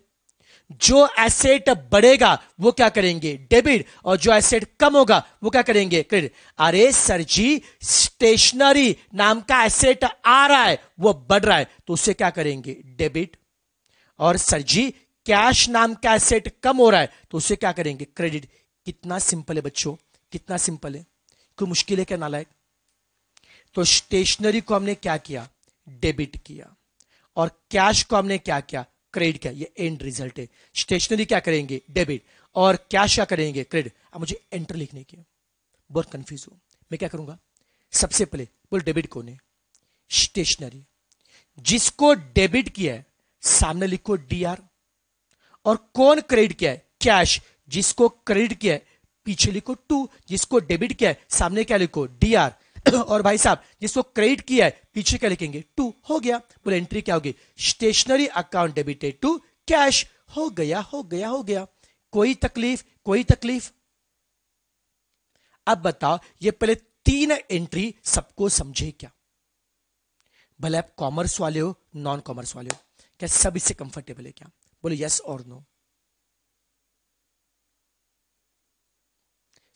जो एसेट बढ़ेगा वो क्या करेंगे डेबिट और जो एसेट कम होगा वो क्या करेंगे क्रेडिट अरे सर जी स्टेशनरी नाम का एसेट आ रहा है वो बढ़ रहा है तो उसे क्या करेंगे डेबिट और सर जी कैश नाम का एसेट कम हो रहा है तो उसे क्या करेंगे क्रेडिट कितना सिंपल है बच्चों कितना सिंपल है कोई मुश्किल है क्या नालायक तो स्टेशनरी को हमने क्या किया डेबिट किया और कैश को हमने क्या किया क्रेडिट क्या ये एंड रिजल्ट है स्टेशनरी क्या करेंगे डेबिट और कैश क्या करेंगे क्रेडिट अब मुझे एंटर लिखने की बहुत कंफ्यूज हूँ मैं क्या करूंगा सबसे पहले बोल डेबिट कौन है स्टेशनरी जिसको डेबिट किया है सामने लिखो डीआर और कौन क्रेडिट किया है कैश जिसको क्रेडिट किया है पीछे लिखो टू जिसको डेबिट किया है सामने क्या लिखो डीआर [laughs] और भाई साहब जिसको क्रेडिट किया है पीछे क्या लिखेंगे टू हो गया बोले एंट्री क्या होगी stationery account debited to cash हो गया हो गया हो गया कोई तकलीफ कोई तकलीफ अब बताओ ये पहले तीन एंट्री सबको समझे क्या भले आप कॉमर्स वाले हो नॉन कॉमर्स वाले हो क्या सब इससे कंफर्टेबल है क्या बोले यस और नो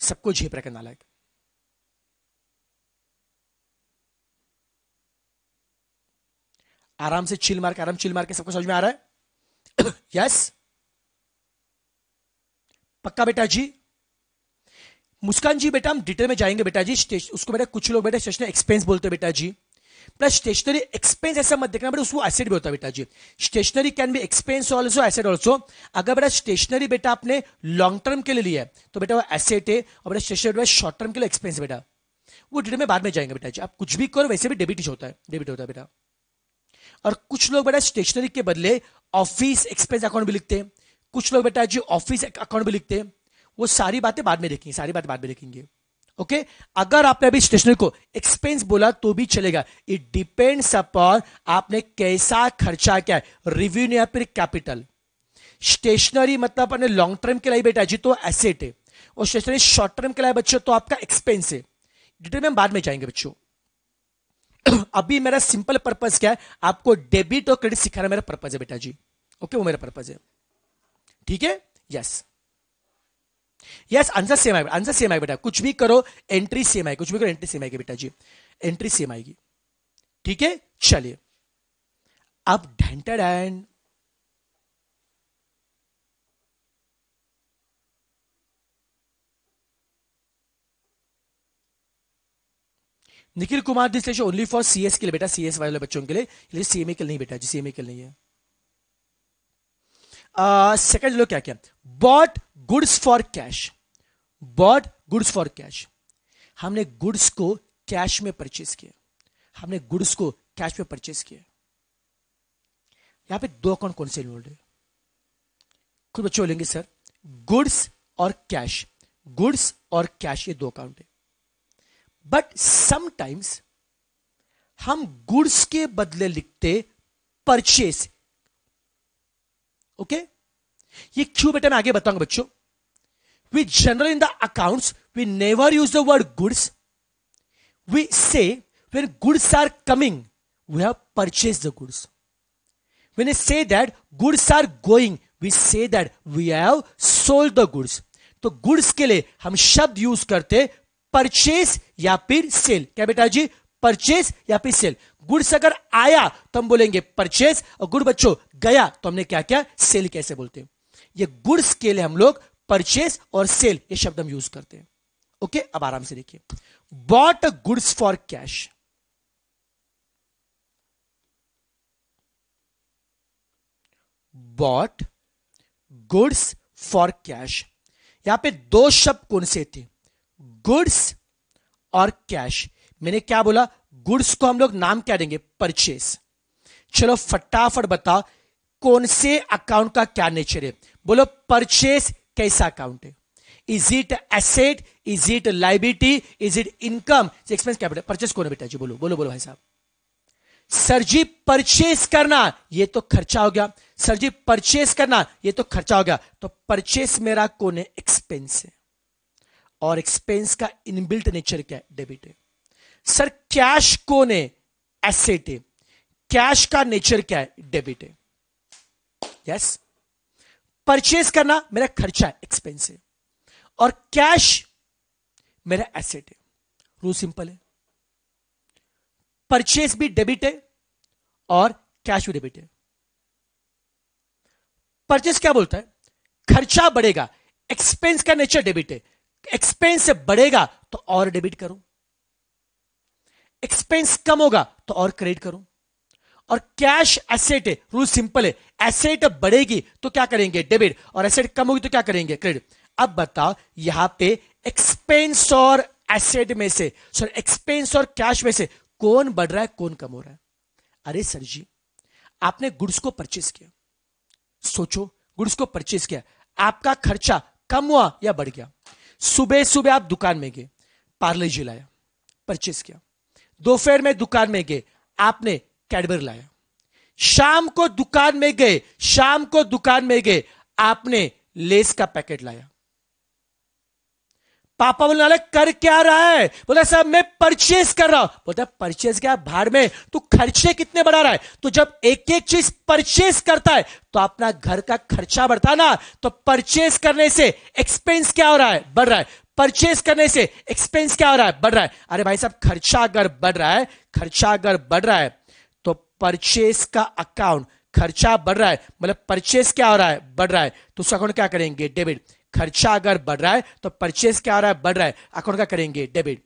सबको झेप रखना नालायक आराम से छील मार के आराम छील मार के सबको समझ में आ रहा है यस [coughs] पक्का बेटा जी मुस्कान जी बेटा हम डिटेल में जाएंगे बेटा जी उसको बेटा कुछ लोग बेटा स्टेशनरी एक्सपेंस बोलते हैं बेटा जी प्लस स्टेशनरी एक्सपेंस ऐसा मत देखना बेटा उसको एसेट भी होता है बेटा जी stationery can be expense also asset also अगर बेटा स्टेशनरी बेटा आपने लॉन्ग टर्म के लिए लिया है तो बेटा वो एसेट है और बेटा स्टेशनरी शॉर्ट टर्म के लिए एक्सपेंस बेटा वो डिटेल में बाद में जाएंगे बेटा जी आप कुछ भी करो वैसे भी डेबिट होता है डेबिट होता है बेटा और कुछ लोग बेटा स्टेशनरी के बदले ऑफिस एक्सपेंस अकाउंट भी लिखते हैं कुछ लोग बेटा जो ऑफिस अकाउंट भी लिखते हैं वो सारी बातें बाद में देखेंगे सारी बातें बाद में देखेंगे ओके okay? अगर आपने अभी स्टेशनरी को एक्सपेंस बोला तो भी चलेगा इट डिपेंड्स अपॉन आपने कैसा खर्चा किया रिव्यू या फिर कैपिटल स्टेशनरी मतलब अपने लॉन्ग टर्म के लिए बेटा जी तो एसेट है और स्टेशनरी शॉर्ट टर्म के लिए बच्चों तो आपका एक्सपेंस है डिटेल में बाद में जाएंगे बच्चों [clears throat] अभी मेरा सिंपल पर्पज क्या है आपको डेबिट और क्रेडिट सिखाना मेरा पर्पज है बेटा जी ओके okay, वो मेरा पर्पज है ठीक है यस यस आंसर सेम आएगा आंसर सेम आएगा बेटा कुछ भी करो एंट्री सेम आएगी कुछ भी करो एंट्री सेम आएगी बेटा जी एंट्री सेम आएगी ठीक है चलिए अब डेंटेड and Nikhil Kumar this lecture only for CS के लिए बेटा सीएस वाले बच्चों के लिए सीएमए के लिए नहीं बेटा जी सीएमए के लिए नहीं है सेकंड uh, लोग क्या bought goods for cash bought goods for cash हमने गुड्स को कैश में परचेस किया हमने गुड्स को कैश में परचेस किया यहां पे दो अकाउंट कौन से इन्वॉल्व है कुछ बच्चे बोलेंगे सर गुड्स और कैश गुड्स और कैश ये दो अकाउंट है बट समटाइम्स हम गुड्स के बदले लिखते परचेस ओके ये क्यों बेटा मैं आगे बताऊंगा बच्चों we journal in the account we never use the word goods we say when goods are coming we have purchase the goods when you say that goods are going we say that we have sold the goods तो goods के लिए हम शब्द use करते purchase या फिर cell क्या बेटा जी परचेस या फिर सेल गुड्स अगर आया तो हम बोलेंगे परचेस और गुड बच्चों गया तो हमने क्या क्या सेल कैसे बोलते हैं ये गुड्स के लिए हम लोग परचेस और सेल ये शब्द हम यूज करते हैं ओके अब आराम से देखिए bought goods for cash bought goods for cash यहां पे दो शब्द कौन से थे गुड्स और कैश मैंने क्या बोला गुड्स को हम लोग नाम क्या देंगे परचेस चलो फटाफट बताओ कौन से अकाउंट का क्या नेचर है बोलो परचेस कैसा अकाउंट है is it asset is it liability is it income expense capital purchase कौन बेटा जी बोलो बोलो बोलो भाई साहब सर जी परचेस करना ये तो खर्चा हो गया सर जी परचेस करना ये तो खर्चा हो गया तो परचेस मेरा कौन है एक्सपेंस है और एक्सपेंस का इनबिल्ट नेचर क्या है डेबिट है सर कैश कौन है एसेट है कैश का नेचर क्या है डेबिट है यस परचेज करना मेरा खर्चा है एक्सपेंस है और कैश मेरा एसेट है रू सिंपल है परचेज भी डेबिट है और कैश भी डेबिट है परचेज क्या बोलता है खर्चा बढ़ेगा एक्सपेंस का नेचर डेबिट है एक्सपेंस बढ़ेगा तो और डेबिट करूं एक्सपेंस कम होगा तो और क्रेडिट करूं और कैश एसेट रूल सिंपल है एसेट बढ़ेगी तो क्या करेंगे डेबिट और एसेट कम होगी तो क्या करेंगे क्रेडिट अब बताओ यहां पे एक्सपेंस और एसेट में से सॉरी एक्सपेंस और कैश में से कौन बढ़ रहा है कौन कम हो रहा है अरे सर जी आपने गुड्स को परचेस किया सोचो गुड्स को परचेस किया आपका खर्चा कम हुआ या बढ़ गया सुबह सुबह आप दुकान में गए पार्ले जी लाया परचेस किया दोपहर में दुकान में गए आपने कैडबर लाया शाम को दुकान में गए शाम को दुकान में गए आपने लेस का पैकेट लाया पापा बोलने वाले कर क्या रहा है बोला सर मैं परचेज कर रहा हूं बोलता है परचेज क्या भाड़ में तू खर्चे कितने बढ़ा रहा है तो जब एक एक चीज परचेज करता है तो अपना घर का खर्चा बढ़ता ना तो परचेज करने से एक्सपेंस क्या हो रहा है बढ़ रहा है परचेज करने से एक्सपेंस क्या हो रहा है बढ़ रहा है अरे भाई साहब खर्चा अगर बढ़ रहा है खर्चा अगर बढ़ रहा है तो परचेज का अकाउंट खर्चा बढ़ रहा है मतलब परचेज क्या हो रहा है बढ़ रहा है तो उसका अकाउंट क्या करेंगे डेबिट खर्चा अगर बढ़ रहा है तो परचेस क्या आ रहा है बढ़ रहा है अकाउंट का करेंगे डेबिट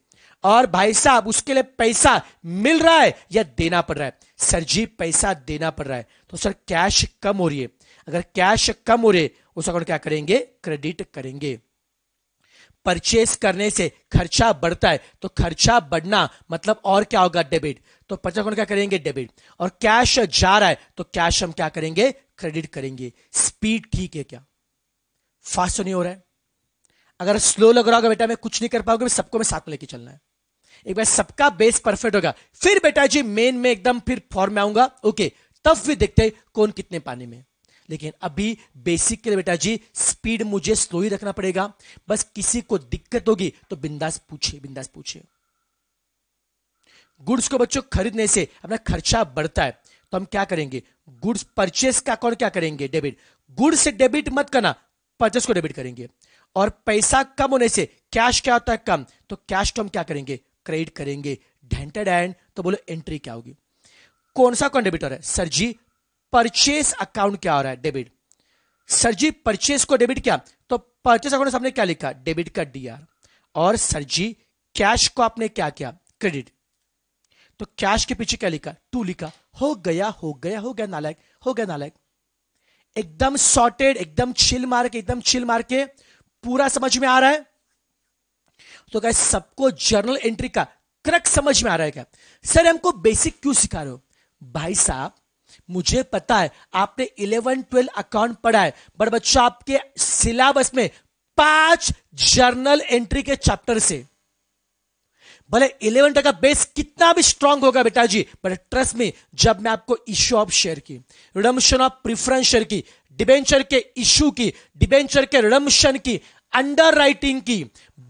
और भाई साहब उसके लिए पैसा मिल रहा है या देना पड़ रहा है सर जी पैसा देना पड़ रहा है तो सर कैश कम हो रही है अगर कैश कम हो रही है उस अकाउंट क्या करेंगे क्रेडिट करेंगे परचेस करने से खर्चा बढ़ता है तो खर्चा बढ़ना मतलब और क्या होगा डेबिट तो परचेस अकाउंट क्या करेंगे डेबिट और कैश जा रहा है तो कैश हम क्या करेंगे क्रेडिट करेंगे स्पीड ठीक है क्या फास्ट तो नहीं हो रहा है अगर स्लो लग रहा होगा बेटा मैं कुछ नहीं कर पाऊंगा मैं सबको मैं साथ में लेके चलना है एक बार सबका बेस परफेक्ट होगा फिर बेटा जी मेन में एकदम फिर फॉर्म में आऊंगा ओके तब फिर देखते हैं कौन कितने पानी में लेकिन अभी बेसिक के लिए बेटा जी स्पीड मुझे स्लो ही रखना पड़ेगा बस किसी को दिक्कत होगी तो बिंदास पूछे बिंदास पूछे गुड्स को बच्चों खरीदने से अपना खर्चा बढ़ता है तो हम क्या करेंगे गुड्स परचेस का अकाउंट क्या करेंगे डेबिट गुड्स से डेबिट मत करना परचेस को डेबिट करेंगे और पैसा कम होने से कैश क्या होता है कम तो कैश को हम क्या करेंगे क्रेडिट करेंगे डेंटेड एंड तो बोलो एंट्री क्या होगी कौन सा कौन डेबिट हो रहा है सर जी परचेस अकाउंट क्या हो रहा है डेबिट सर जी परचेस को डेबिट क्या तो परचेस अकाउंट सामने क्या लिखा डेबिट का डी और सर जी कैश को आपने क्या किया क्रेडिट तो कैश के पीछे क्या लिखा टू लिखा हो गया हो गया हो गया नालायक हो गया नालायक एकदम सॉर्टेड एकदम छिल मार के एकदम छिल मार के पूरा समझ में आ रहा है तो क्या सबको जर्नल एंट्री का क्रक समझ में आ रहा है क्या सर हमको बेसिक क्यों सिखा रहे हो भाई साहब मुझे पता है आपने इलेवन ट्वेल्व अकाउंट पढ़ा है बट बच्चों आपके सिलेबस में पांच जर्नल एंट्री के चैप्टर से भले इलेवन टका बेस कितना भी स्ट्रांग होगा बेटा जी बट ट्रस्ट में जब मैं आपको इश्यू ऑफ शेयर की रिडम्शन ऑफ प्रिफरेंस शेयर की डिबेंचर के इश्यू की डिबेंचर के रिडम्शन की अंडर राइटिंग की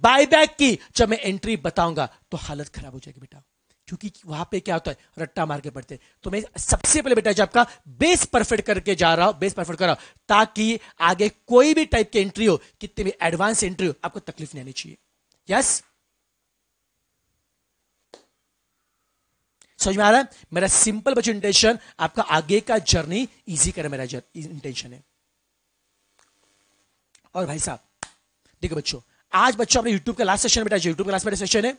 बायबैक की जब मैं एंट्री बताऊंगा तो हालत खराब हो जाएगी बेटा क्योंकि वहां पे क्या होता है रट्टा मार के पड़ते तो मैं सबसे पहले बेटा जी आपका बेस परफेक्ट करके जा रहा हूं बेस परफेक्ट कर रहा हूं ताकि आगे कोई भी टाइप की एंट्री हो कितनी भी एडवांस एंट्री हो आपको तकलीफ नहीं आनी चाहिए यस yes? समझ में आ रहा है मेरा सिंपल बच्चों इंटेंशन आपका आगे का जर्नी इजी करे मेरा इंटेंशन है और भाई साहब देखो बच्चों आज बच्चों अपने YouTube का लास्ट सेशन बेटा YouTube का लास्ट बेटा सेशन है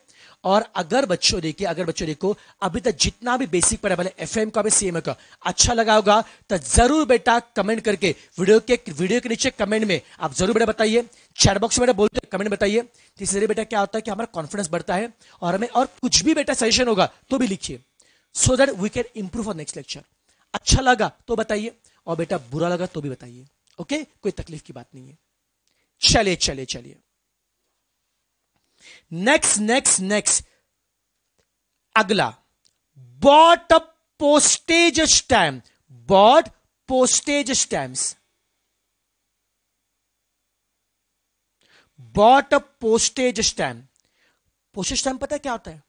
और अगर बच्चों देखिए अगर बच्चों देखो अभी तक जितना भी बेसिक पढ़ा भले एफ एम का भी सीएम का अच्छा लगा होगा तो जरूर बेटा कमेंट करके वीडियो के वीडियो के नीचे कमेंट में आप जरूर बेटा बताइए चैट बॉक्स में बेटा बोलते कमेंट बताइए तीसरे बेटा क्या होता है कि हमारा कॉन्फिडेंस बढ़ता है और हमें और कुछ भी बेटा सजेशन होगा तो भी लिखिए so that we can improve for next lecture अच्छा लगा तो बताइए और बेटा बुरा लगा तो भी बताइए ओके कोई तकलीफ की बात नहीं है चलिए चलिए चलिए नेक्स्ट नेक्स्ट नेक्स्ट अगला bought a postage stamp bought postage stamps bought a postage stamp postage stamp पता है क्या होता है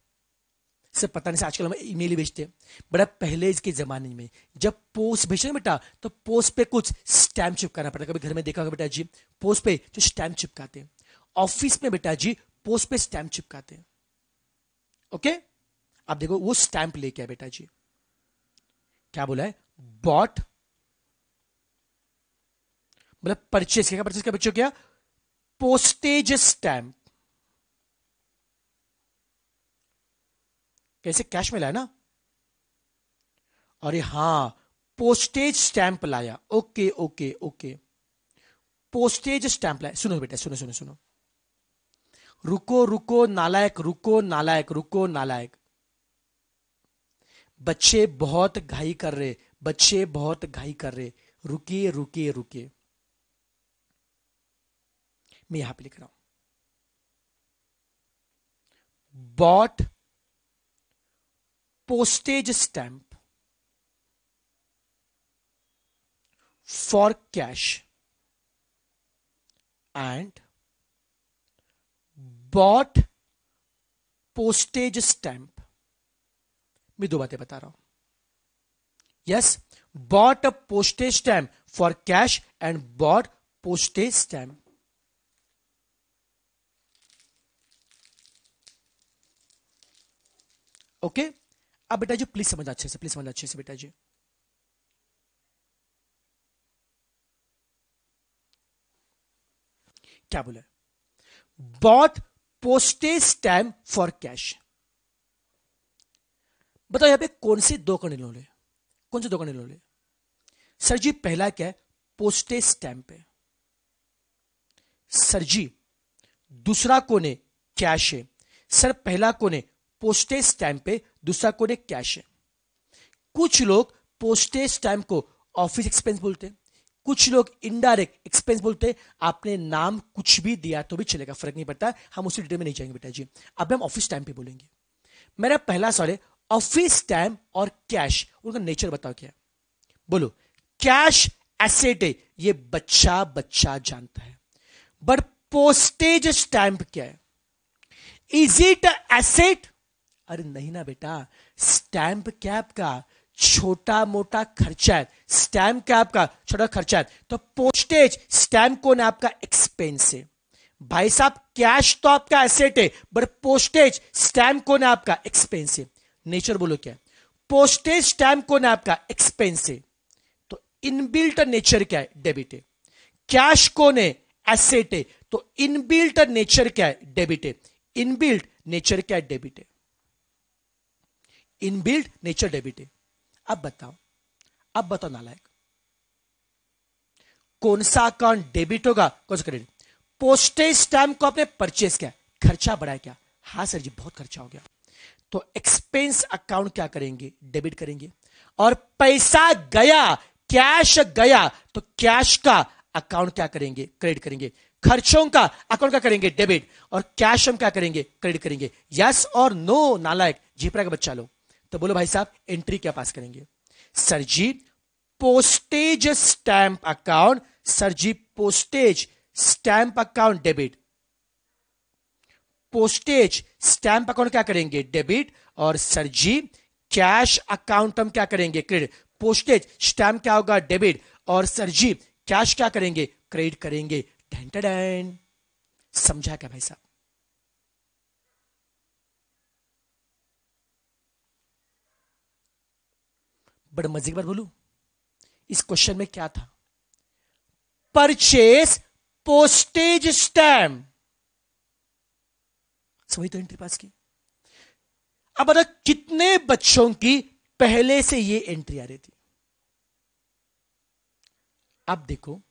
सब पता नहीं आजकल हम ईमेल भेजते हैं बड़ा पहले इसके ज़माने में जब पोस्ट भेजते ना बेटा तो पोस्ट पे कुछ स्टैम्प चिपकाना पड़ता कभी घर में देखा होगा बेटा जी पोस्ट पे जो स्टैम्प चिपकाते हैं ऑफिस में बेटा जी पोस्ट पे स्टैम्प चिपकाते हैं ओके आप देखो वो स्टैंप लेके आए बेटा जी क्या बोला है बॉट मतलब परचेज क्या परचेज क्या बच्चों क्या पोस्टेज स्टैंप कैसे कैश में लाया ना अरे हाँ पोस्टेज स्टैंप लाया okay okay okay postage stamp लाया सुनो बेटा सुनो सुनो सुनो रुको रुको नालायक रुको नालायक रुको नालायक बच्चे बहुत घाई कर रहे बच्चे बहुत घाई कर रहे रुकिए रुकिए रुकिए मैं यहां पे लिख रहा हूं bought postage stamp for cash and bought postage stamp मैं दो बातें बता रहा yes bought a postage stamp for cash and bought postage stamp okay अब हाँ, बेटा जी प्लीज समझ अच्छे से प्लीज समझ अच्छे से बेटा जी क्या बोला bought postage stamp for cash बताओ यहां पे कौन से दो कड़े लो ले कौन से दो कड़े लो ले सर जी पहला क्या है पोस्टेज स्टैम्प है सर जी दूसरा कोने कैश है सर पहला कोने पोस्टेज स्टैम्प पे दूसरा कोड है कैश है कुछ लोग पोस्टेज स्टैम्प को ऑफिस एक्सपेंस बोलते हैं कुछ लोग इनडायरेक्ट एक्सपेंस बोलते हैं आपने नाम कुछ भी दिया तो भी चलेगा फर्क नहीं पड़ता हम उसी डिटेल में नहीं जाएंगे बेटा जी अब हम ऑफिस टाइम पे बोलेंगे मेरा पहला सवाल है ऑफिस टाइम और कैश उनका नेचर बताओ क्या बोलो कैश एसेट है ये बच्चा बच्चा जानता है बट पोस्टेज स्टैंप क्या है इज इट एसेट अरे नहीं ना बेटा स्टैंप कैप का छोटा मोटा खर्चा है स्टैम्प कैप का छोटा खर्चा है तो पोस्टेज स्टैम्प कौन है आपका एक्सपेंस है भाई साहब कैश तो आपका एसेट है बट पोस्टेज स्टैम्प कौन है आपका एक्सपेंस है नेचर बोलो क्या पोस्टेज स्टैम्प कौन है आपका एक्सपेंस तो है तो इनबिल्ट नेचर क्या है डेबिट है कैश कौन है एसेट है तो इनबिल्ट नेचर क्या है डेबिट है इनबिल्ट नेचर क्या है डेबिट है इनबिल्ड नेचर डेबिट है अब बताओ अब बताओ नालायक कौन सा अकाउंट डेबिट होगा कौन सा क्रेडिट पोस्टेज स्टैम्प को आपने परचेस किया खर्चा बढ़ाया क्या हाँ सर जी बहुत खर्चा हो गया तो एक्सपेंस अकाउंट क्या करेंगे डेबिट करेंगे और पैसा गया कैश गया तो कैश का अकाउंट क्या करेंगे क्रेडिट करेंगे खर्चों का अकाउंट क्या करेंगे डेबिट और कैश हम क्या करेंगे क्रेडिट करेंगे यस और नो नालायक जीपरा का बच्चा लोग तो बोलो भाई साहब एंट्री क्या पास करेंगे sir ji postage stamp account sir ji postage stamp account debit postage stamp account क्या करेंगे डेबिट और सर जी कैश अकाउंट हम क्या करेंगे क्रेडिट पोस्टेज स्टैंप क्या होगा डेबिट और सर जी कैश क्या करेंगे क्रेडिट करेंगे समझा क्या भाई साहब बड़े मजे की बोलू इस क्वेश्चन में क्या था परचेस पोस्टेज स्टैम्प समझ तो एंट्री पास की अब बताओ कितने बच्चों की पहले से ये एंट्री आ रही थी अब देखो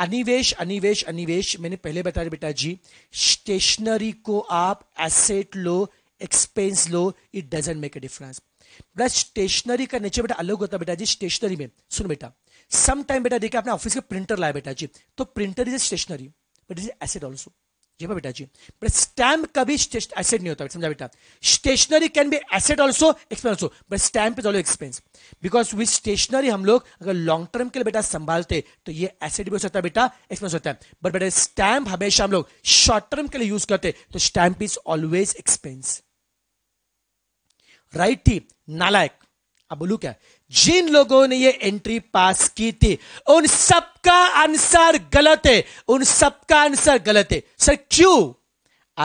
अनिवेश अनिवेश अनिवेश मैंने पहले बताया बेटा जी स्टेशनरी को आप एसेट लो एक्सपेंस लो it doesn't make a difference बेटा स्टेशनरी का नेचर बेटा अलग होता है बेटा जी स्टेशनरी में सुन बेटा सम टाइम बेटा देखिए आपने ऑफिस का प्रिंटर लाया बेटा जी तो printer is a stationery but is asset also जी हाँ बेटा जी बट स्टैम्प कभी एसेट नहीं होता समझा बेटा stationery can be asset also expense also but stamp is also expense because with stationery हम लोग अगर लॉन्ग टर्म के लिए बेटा संभालते तो ये एसेट भी हो सकता है बेटा एक्सपेंस होता है बट बेटा स्टैम्प हमेशा हम लोग शॉर्ट टर्म के लिए यूज करते तो stamp is always expense right थी नालायक अब बोलू क्या जिन लोगों ने ये एंट्री पास की थी उन सबका आंसर गलत है उन सबका आंसर गलत है सर क्यों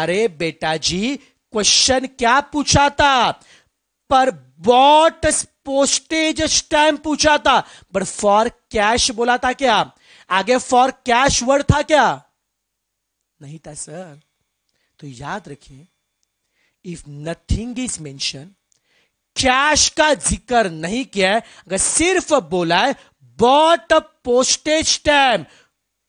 अरे बेटा जी क्वेश्चन क्या पूछा था पर बॉट पोस्टेज स्टैम्प पूछा था बट फॉर कैश बोला था क्या आगे फॉर कैश वर्ड था क्या नहीं था सर तो याद रखिए if nothing is mention cash का जिक्र नहीं किया है अगर सिर्फ बोला है बॉट पोस्टेज टाइम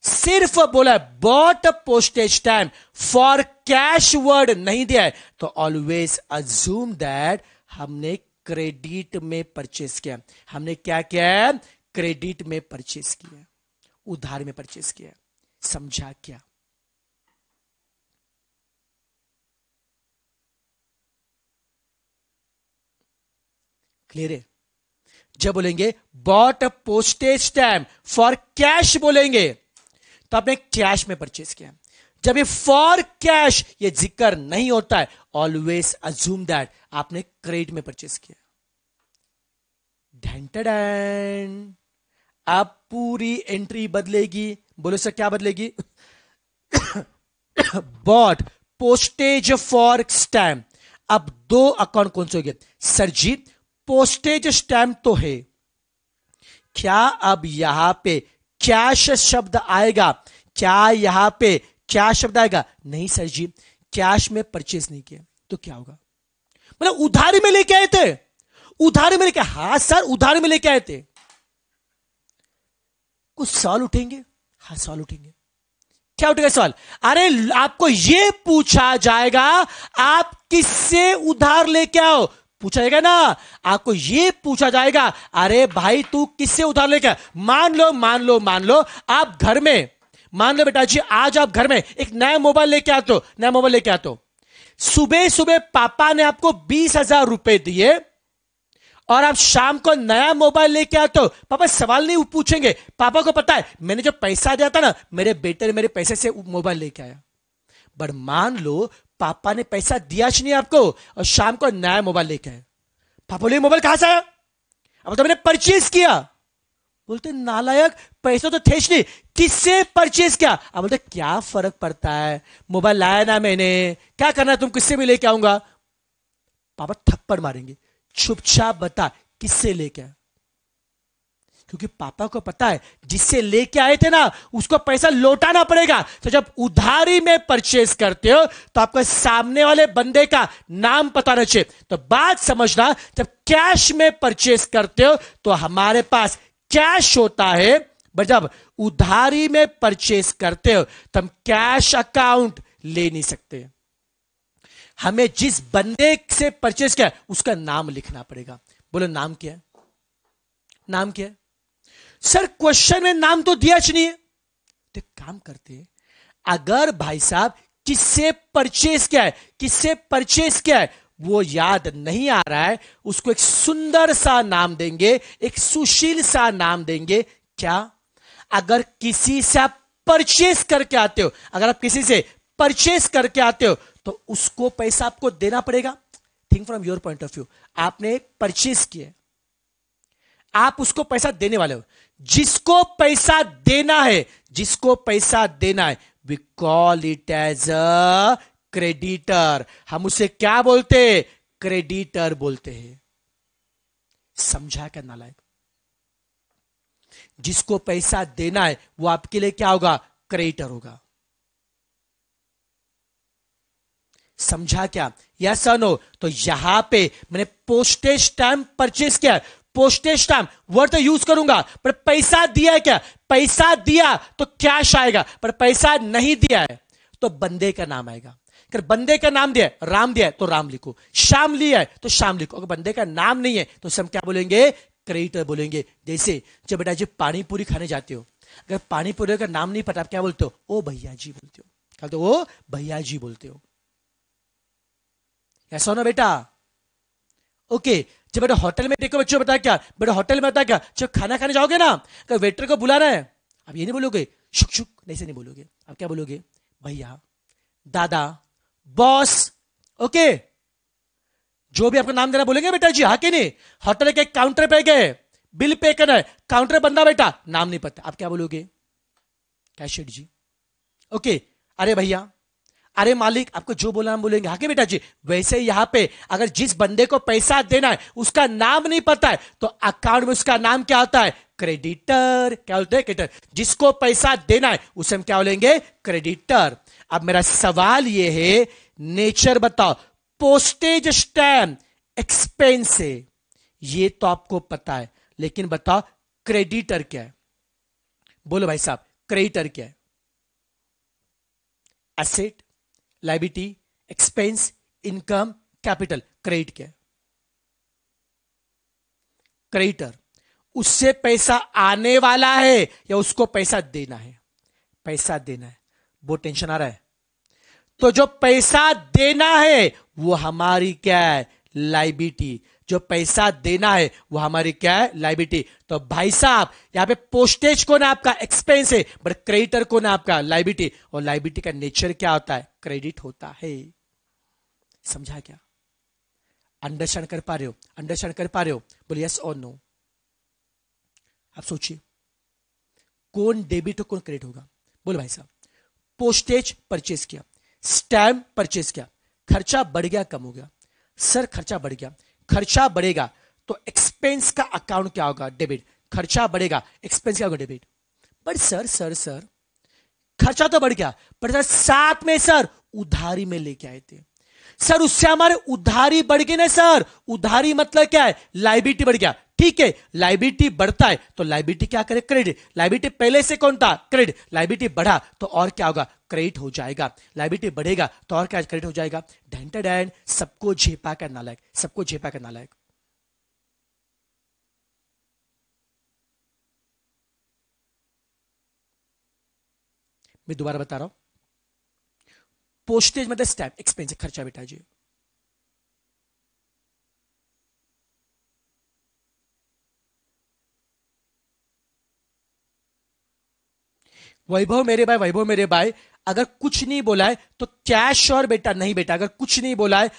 सिर्फ बोला है bought postage time for cash word नहीं दिया है तो ऑलवेज अज्यूम दैट हमने क्रेडिट में परचेस किया हमने क्या किया है क्रेडिट में परचेस किया उधार में परचेस किया समझा क्या क्लियर है जब बोलेंगे bought a postage stamp for cash बोलेंगे तो आपने कैश में परचेज किया जब ये फॉर कैश ये जिक्र नहीं होता है ऑलवेज अज्यूम दैट आपने क्रेडिट में परचेज किया एंड आप पूरी एंट्री बदलेगी बोलो सर क्या बदलेगी बॉट पोस्टेज फॉर स्टैम्प अब दो अकाउंट कौन से हो गए सर जी पोस्टेज स्टैम्प तो है क्या अब यहां पे कैश शब्द आएगा क्या यहां पे क्या शब्द आएगा नहीं सर जी कैश में परचेज नहीं किया तो क्या होगा मतलब उधारी में लेके आए थे उधारी में लेके हाँ सर उधारी में लेके आए थे कुछ सवाल उठेंगे हाँ सवाल उठेंगे क्या उठेगा सवाल अरे आपको यह पूछा जाएगा आप किससे उधार लेके आओ पूछा जाएगा ना आपको ये पूछा जाएगा अरे भाई तू किससे उधार लेकर मान लो मान लो मान लो आप घर में मान लो बेटा जी आज आप घर में एक नया मोबाइल लेके आते हो नया मोबाइल लेके आते हो सुबह सुबह पापा ने आपको बीस हजार रुपए दिए और आप शाम को नया मोबाइल लेके आते हो पापा सवाल नहीं पूछेंगे पापा को पता है मैंने जो पैसा दिया था ना मेरे बेटे ने मेरे पैसे से मोबाइल लेके आया बट मान लो पापा ने पैसा दिया नहीं आपको और शाम को नया मोबाइल लेके आए पापा बोले मोबाइल कहां से आया अब तो मैंने परचेज किया बोलते नालायक पैसा तो थे नहीं किससे परचेज किया अब बोलते क्या फर्क पड़ता है मोबाइल लाया ना मैंने क्या करना तुम किससे भी लेके आऊंगा पापा थप्पड़ मारेंगे छुपछाप बता किससे लेके आया क्योंकि पापा को पता है जिससे लेके आए थे ना उसको पैसा लौटाना पड़ेगा तो जब उधारी में परचेज करते हो तो आपको सामने वाले बंदे का नाम पता होना चाहिए तो बात समझना जब कैश में परचेज करते हो तो हमारे पास कैश होता है बट जब उधारी में परचेज करते हो तो हम कैश अकाउंट ले नहीं सकते हमें जिस बंदे से परचेज किया उसका नाम लिखना पड़ेगा बोलो नाम क्या है नाम क्या है सर क्वेश्चन में नाम तो दिया नहीं है तो काम करते अगर भाई साहब किससे परचेस क्या है किससे परचेस क्या है वो याद नहीं आ रहा है उसको एक सुंदर सा नाम देंगे एक सुशील सा नाम देंगे क्या अगर किसी से आप परचेस करके आते हो अगर आप किसी से परचेस करके आते हो तो उसको पैसा आपको देना पड़ेगा think from your point of view आपने परचेस किया आप उसको पैसा देने वाले हो जिसको पैसा देना है जिसको पैसा देना है we call it as a creditor हम उसे क्या बोलते हैं क्रेडिटर बोलते हैं समझा क्या नालायक जिसको पैसा देना है वो आपके लिए क्या होगा क्रेडिटर होगा समझा क्या यस नो तो यहां पे मैंने पोस्टेज स्टैम्प परचेज किया पोस्टेज वर्ड तो यूज करूंगा पर पैसा दिया क्या पैसा दिया तो कैश आएगा पर पैसा नहीं दिया है तो बंदे का नाम आएगा अगर बंदे का नाम दिया राम दिया है तो राम लिखो श्याम लिया है तो श्याम लिखो अगर बंदे का नाम नहीं है तो हम क्या बोलेंगे क्रेडिटर बोलेंगे जैसे जब बेटा जी पानीपुरी खाने जाते हो अगर पानीपुरी का नाम नहीं पता आप क्या बोलते हो ओ भैया जी बोलते हो क्या बोलते हो भैया जी बोलते हो ऐसा हो ना बेटा ओके जब बेटा होटल में देखो बच्चों बताया क्या बेटा होटल में बताया क्या जब खाना खाने जाओगे ना अगर वेटर को बुला रहे हैं आप ये नहीं बोलोगे शुक शुक नहीं से नहीं बोलोगे आप क्या बोलोगे भैया दादा बॉस ओके जो भी आपका नाम देना बोलेंगे बेटा जी हा के नहीं होटल के काउंटर पे गए बिल पे करना है काउंटर बंदा बेटा नाम नहीं पता आप क्या बोलोगे कैशेट जी ओके अरे भैया अरे मालिक आपको जो बोला हम बोलेंगे हाँ बेटा जी वैसे यहाँ पे अगर जिस बंदे को पैसा देना है उसका नाम नहीं पता है तो अकाउंट में उसका नाम क्या होता है क्रेडिटर क्या बोलते हैं क्रेडिटर जिसको पैसा देना है उसे हम क्या बोलेंगे क्रेडिटर अब मेरा सवाल ये है नेचर बताओ पोस्टेज स्टैम्प एक्सपेंस है ये तो आपको पता है लेकिन बताओ क्रेडिटर क्या है बोलो भाई साहब क्रेडिटर क्या है asset liability expense income capital credit क्या क्रेडिटर उससे पैसा आने वाला है या उसको पैसा देना है पैसा देना है वो टेंशन आ रहा है तो जो पैसा देना है वो हमारी क्या है लाइबिलिटी जो पैसा देना है वो हमारी क्या है लाइबिलिटी तो भाई साहब यहाँ पे पोस्टेज कौन है आपका एक्सपेंस है बट क्रेडिटर कौन है आपका लाइबिलिटी और लाइबिलिटी का नेचर क्या होता है क्रेडिट होता है समझा क्या अंडरस्टैंड कर पा रहे हो अंडरस्टैंड कर पा रहे हो बोले यस और नो आप सोचिए कौन डेबिट और कौन क्रेडिट होगा बोलो भाई साहब पोस्टेज परचेज किया स्टैम्प परचेज किया खर्चा बढ़ गया कम हो गया सर खर्चा बढ़ गया खर्चा बढ़ेगा तो एक्सपेंस का अकाउंट क्या होगा डेबिट खर्चा बढ़ेगा एक्सपेंस क्या होगा डेबिट पर सर सर सर खर्चा तो बढ़ गया पर सर साथ में सर उधारी में लेके आए थे सर उससे हमारे उधारी बढ़ गई ना सर उधारी मतलब क्या है लाइबिलिटी बढ़ गया ठीक है लाइबिलिटी बढ़ता है तो लाइबिलिटी क्या करे क्रेडिट लाइबिलिटी पहले से कौन था क्रेडिट लाइबिलिटी बढ़ा तो और क्या होगा क्रेडिट हो जाएगा लाइबिलिटी बढ़ेगा तो और क्या क्रेडिट हो जाएगा डेंटेड एंड सबको झेपा कर नालायक सबको झेपा कर नालायक मैं दोबारा बता रहा हूं पोस्टेज मतलब स्टैप एक्सपेंसिव खर्चा बेटा जी वैभव मेरे भाई वैभव मेरे भाई अगर कुछ नहीं बोला है तो कैश और बेटा नहीं बेटा अगर कुछ नहीं बोला है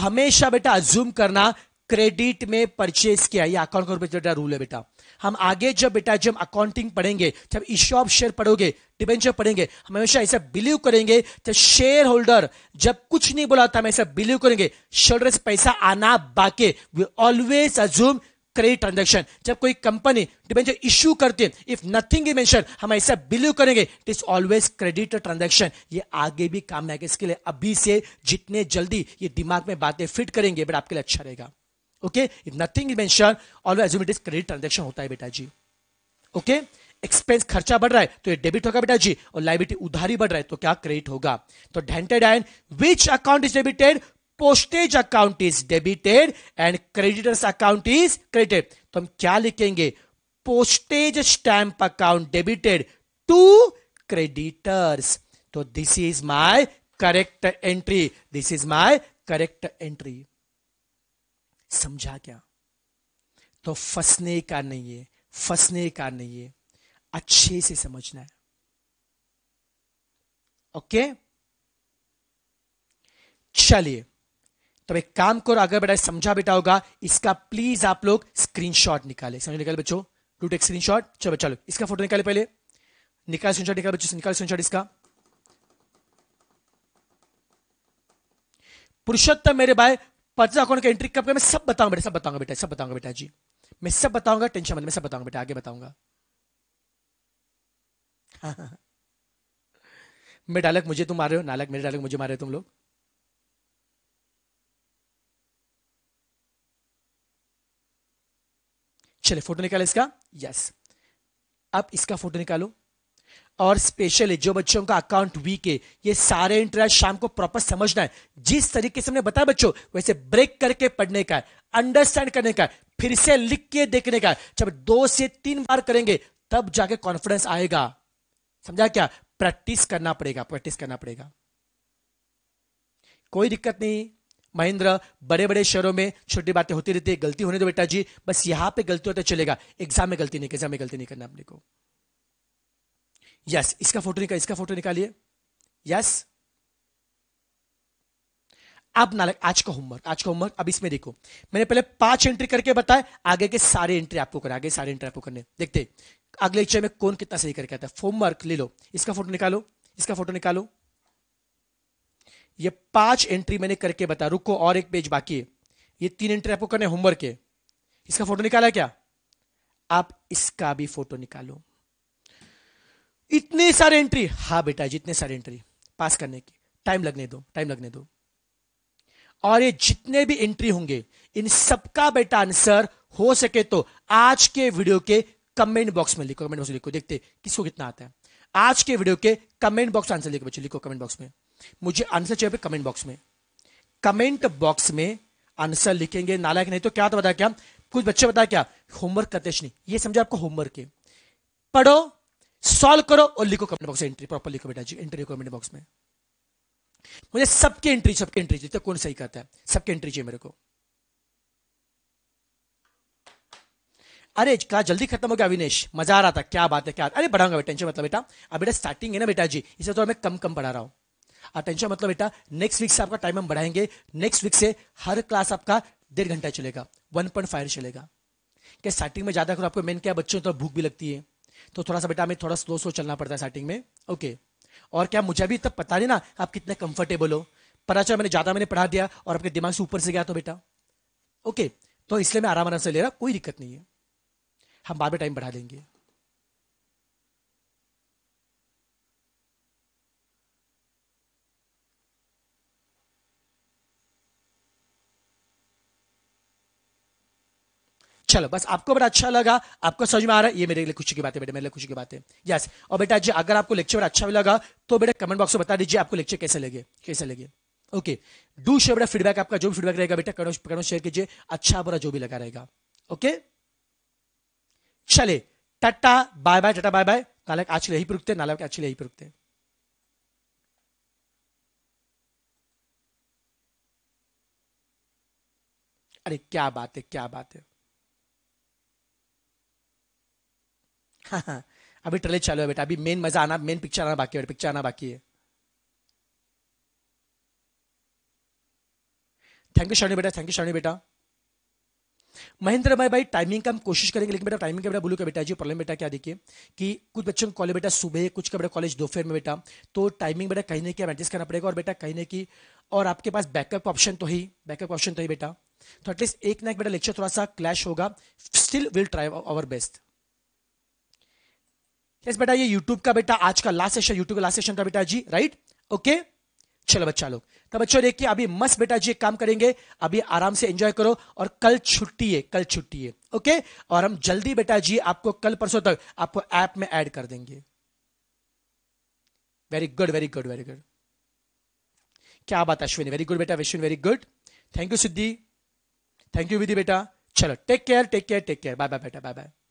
हमेशा बेटा अज्यूम करना क्रेडिट में परचेज किया ये अकाउंट का बेटा रूल है बेटा हम आगे जब बेटा जब अकाउंटिंग पढ़ेंगे जब इश्यू ऑफ शेयर पढ़ोगे डिबेंचर पढ़ेंगे हम हमेशा ऐसा बिलीव करेंगे जब शेयर होल्डर जब कुछ नहीं बोला था हम ऐसा बिलीव करेंगे शेयर से पैसा आना बाकी we always assume credit transaction जब कोई कंपनी डिबेंचर इश्यू करती है इफ नथिंग इज मेंशन हम ऐसा बिलीव करेंगे it is always credit transaction ये आगे भी काम में आएगा इसके लिए अभी से जितने जल्दी ये दिमाग में बातें फिट करेंगे बट आपके लिए अच्छा रहेगा okay if nothing is mention always assume it is credit transaction होता है बेटा जी ओके okay? एक्सपेंस खर्चा बढ़ रहा है तो ये डेबिट होगा बेटा जी और लाइबिलिटी उधारी बढ़ रहा है तो क्या क्रेडिट होगा तो dented and which account is debited postage account is debited and creditors account is credited तो हम क्या लिखेंगे postage stamp account debited to creditors तो this is my correct entry this is my correct entry समझा क्या तो फंसने का नहीं है फंसने का नहीं है अच्छे से समझना है ओके चलिए तब एक काम करो अगर बेटा समझा बेटा होगा इसका प्लीज आप लोग स्क्रीनशॉट निकाले समझ निकाले बच्चों टू टेक स्क्रीनशॉट चलो चलो इसका फोटो निकाले पहले निकाल स्क्रीनशॉट निकाल बच्चों निकाल स्क्रीनशॉट इसका पुरुषोत्तम मेरे भाई पचास अकाउंट का एंट्री कब का मैं सब बताऊंगा बेटा सब बताऊंगा बेटा सब बताऊंगा बेटा जी मैं सब बताऊंगा टेंशन मत मैं सब बताऊंगा बेटा आगे बताऊंगा [laughs] मैं डायलॉग मुझे तुम मार रहे हो नालक मेरे डायलॉग मुझे मार रहे हो तुम लोग चले फोटो निकाले इसका यस अब इसका फोटो निकालो और स्पेशली जो बच्चों का अकाउंट वीक है ये सारे इंटरेस्ट शाम को प्रॉपर समझना है जिस तरीके से हमने बताया बच्चों वैसे ब्रेक करके पढ़ने का अंडरस्टैंड करने का फिर से लिख के देखने का जब दो से तीन बार करेंगे तब जाके कॉन्फिडेंस आएगा समझा क्या प्रैक्टिस करना पड़ेगा प्रैक्टिस करना पड़ेगा कोई दिक्कत नहीं महेंद्र बड़े बड़े शहरों में छोटी बातें होती रहती है गलती होने दो बेटा जी बस यहां पे गलती होता तो चलेगा एग्जाम में गलती नहीं एग्जाम में गलती नहीं करना अपने को यस इसका फोटो निकाल इसका फोटो निकालिए यस अब नालक आज का होमवर्क आज का होमवर्क अब इसमें देखो मैंने पहले पांच एंट्री करके बताया आगे के सारे एंट्री आपको करें आगे सारे एंट्री आपको करने देखते अगले लेक्चर में कौन कितना सही करके आता है होमवर्क ले लो इसका फोटो निकालो इसका फोटो निकालो ये पांच एंट्री मैंने करके बता रुको और एक पेज बाकी है ये तीन एंट्री आपको करने होमवर्क है इसका फोटो निकाला क्या आप इसका भी फोटो निकालो इतने सारे एंट्री हा बेटा जितने सारे एंट्री पास करने की टाइम लगने दो टाइम लगने दो और ये जितने भी एंट्री होंगे इन सबका बेटा आंसर हो सके तो आज के वीडियो के कमेंट बॉक्स में लिखो कमेंट बॉक्स में लिखो देखते किसको कितना आता है आज के वीडियो के कमेंट बॉक्स आंसर लिखो बच्चे लिखो कमेंट बॉक्स में मुझे आंसर चाहिए कमेंट बॉक्स में कमेंट बॉक्स में आंसर लिखेंगे नालायक नहीं तो क्या तो बताया क्या कुछ बच्चे बताया क्या होमवर्क करते नहीं ये समझे आपको होमवर्क है पढ़ो सॉल्व करो और लिखो कमेंट बॉक्स एंट्री प्रॉपर लिखो बेटा जी एंट्री कमेंट बॉक्स में मुझे सबके एंट्री सबके एंट्री चाहिए तो कौन सही कहता है सबके एंट्री चाहिए मेरे को अरे क्लास जल्दी खत्म हो गया अविनेश मजा आ रहा था क्या बात है क्या अरे बढ़ाऊंगा टेंशन मतलब बेटा अब बेटा स्टार्टिंग है ना बेटा जी इसे तो मैं कम कम पढ़ा रहा हूं अटेंशन मतलब बेटा नेक्स्ट वीक से आपका टाइम हम बढ़ाएंगे नेक्स्ट वीक से हर क्लास आपका डेढ़ घंटा चलेगा वन पॉइंट फाइव चलेगा क्या स्टार्टिंग में ज़्यादा करो आपको मेन क्या बच्चों तो भूख भी लगती है तो थोड़ा सा बेटा हमें थोड़ा स्लो स्लो चलना पड़ता है स्टार्टिंग में ओके और क्या मुझे भी तब पता नहीं ना आप कितने कंफर्टेबल हो पता अच्छा, चला मैंने ज़्यादा मैंने पढ़ा दिया और आपके दिमाग से ऊपर से गया तो बेटा ओके तो इसलिए मैं आराम आराम से ले रहा कोई दिक्कत नहीं है हम बाद में टाइम बढ़ा देंगे चलो बस आपको बड़ा अच्छा लगा आपको समझ में आ रहा है ये मेरे लिए खुशी की बात है बेटा मेरे लिए खुशी की बात है यस और बेटा जी अगर आपको लेक्चर बड़ा अच्छा भी लगा तो बेटा कमेंट बॉक्स में बता दीजिए आपको लेक्चर कैसे लगे कैसे लगे ओके डू शेयर बड़ा फीडबैक आपका जो भी फीडबैक रहेगा बेटा करो करो शेयर कीजिए अच्छा बुरा जो भी लगा रहेगा ओके चले tata bye bye tata bye bye नालक आज यही पर रुकते नालक आज यही पर रुकते अरे क्या बात है क्या बात है हाँ [laughs] अभी ट्रेलर चालू है बेटा अभी मेन मजा आना मेन पिक्चर आना बाकी है पिक्चर आना बाकी है थैंक यू शर्णी बेटा थैंक यू शर्णी बेटा महेंद्र भाई भाई टाइमिंग का हम कोशिश करेंगे लेकिन बेटा टाइमिंग का बेटा बोलू का बेटा जी प्रॉब्लम बेटा क्या देखिए कि कुछ बच्चों को कॉलेज बेटा सुबह कुछ का बेटा कॉलेज दोपहर में बेटा तो टाइमिंग बेटा कहीं ना कहीं एडजस्ट करना पड़ेगा और बेटा कहीं ना कि और आपके पास बैकअप ऑप्शन तो ही बैकअप ऑप्शन तो ही बेटा तो एटलीस्ट एक ना एक बेटा लेक्चर थोड़ा सा क्लैश होगा still will try our best yes बेटा ये यूट्यूब का बेटा आज का लास्ट सेशन यूट्यूब का लास्ट सेशन का बेटा जी राइट ओके चलो बच्चा लोग तो बच्चों देखिए अभी मस्त बेटा जी एक काम करेंगे अभी आराम से एंजॉय करो और कल छुट्टी है कल छुट्टी है ओके और हम जल्दी बेटा जी आपको कल परसों तक आपको ऐप में ऐड कर देंगे very good very good very good क्या बात अश्विन वेरी गुड बेटा Ashwin very good thank you Siddhi thank you Vidhi बेटा चलो take care take care take care bye bye बेटा बाय बाय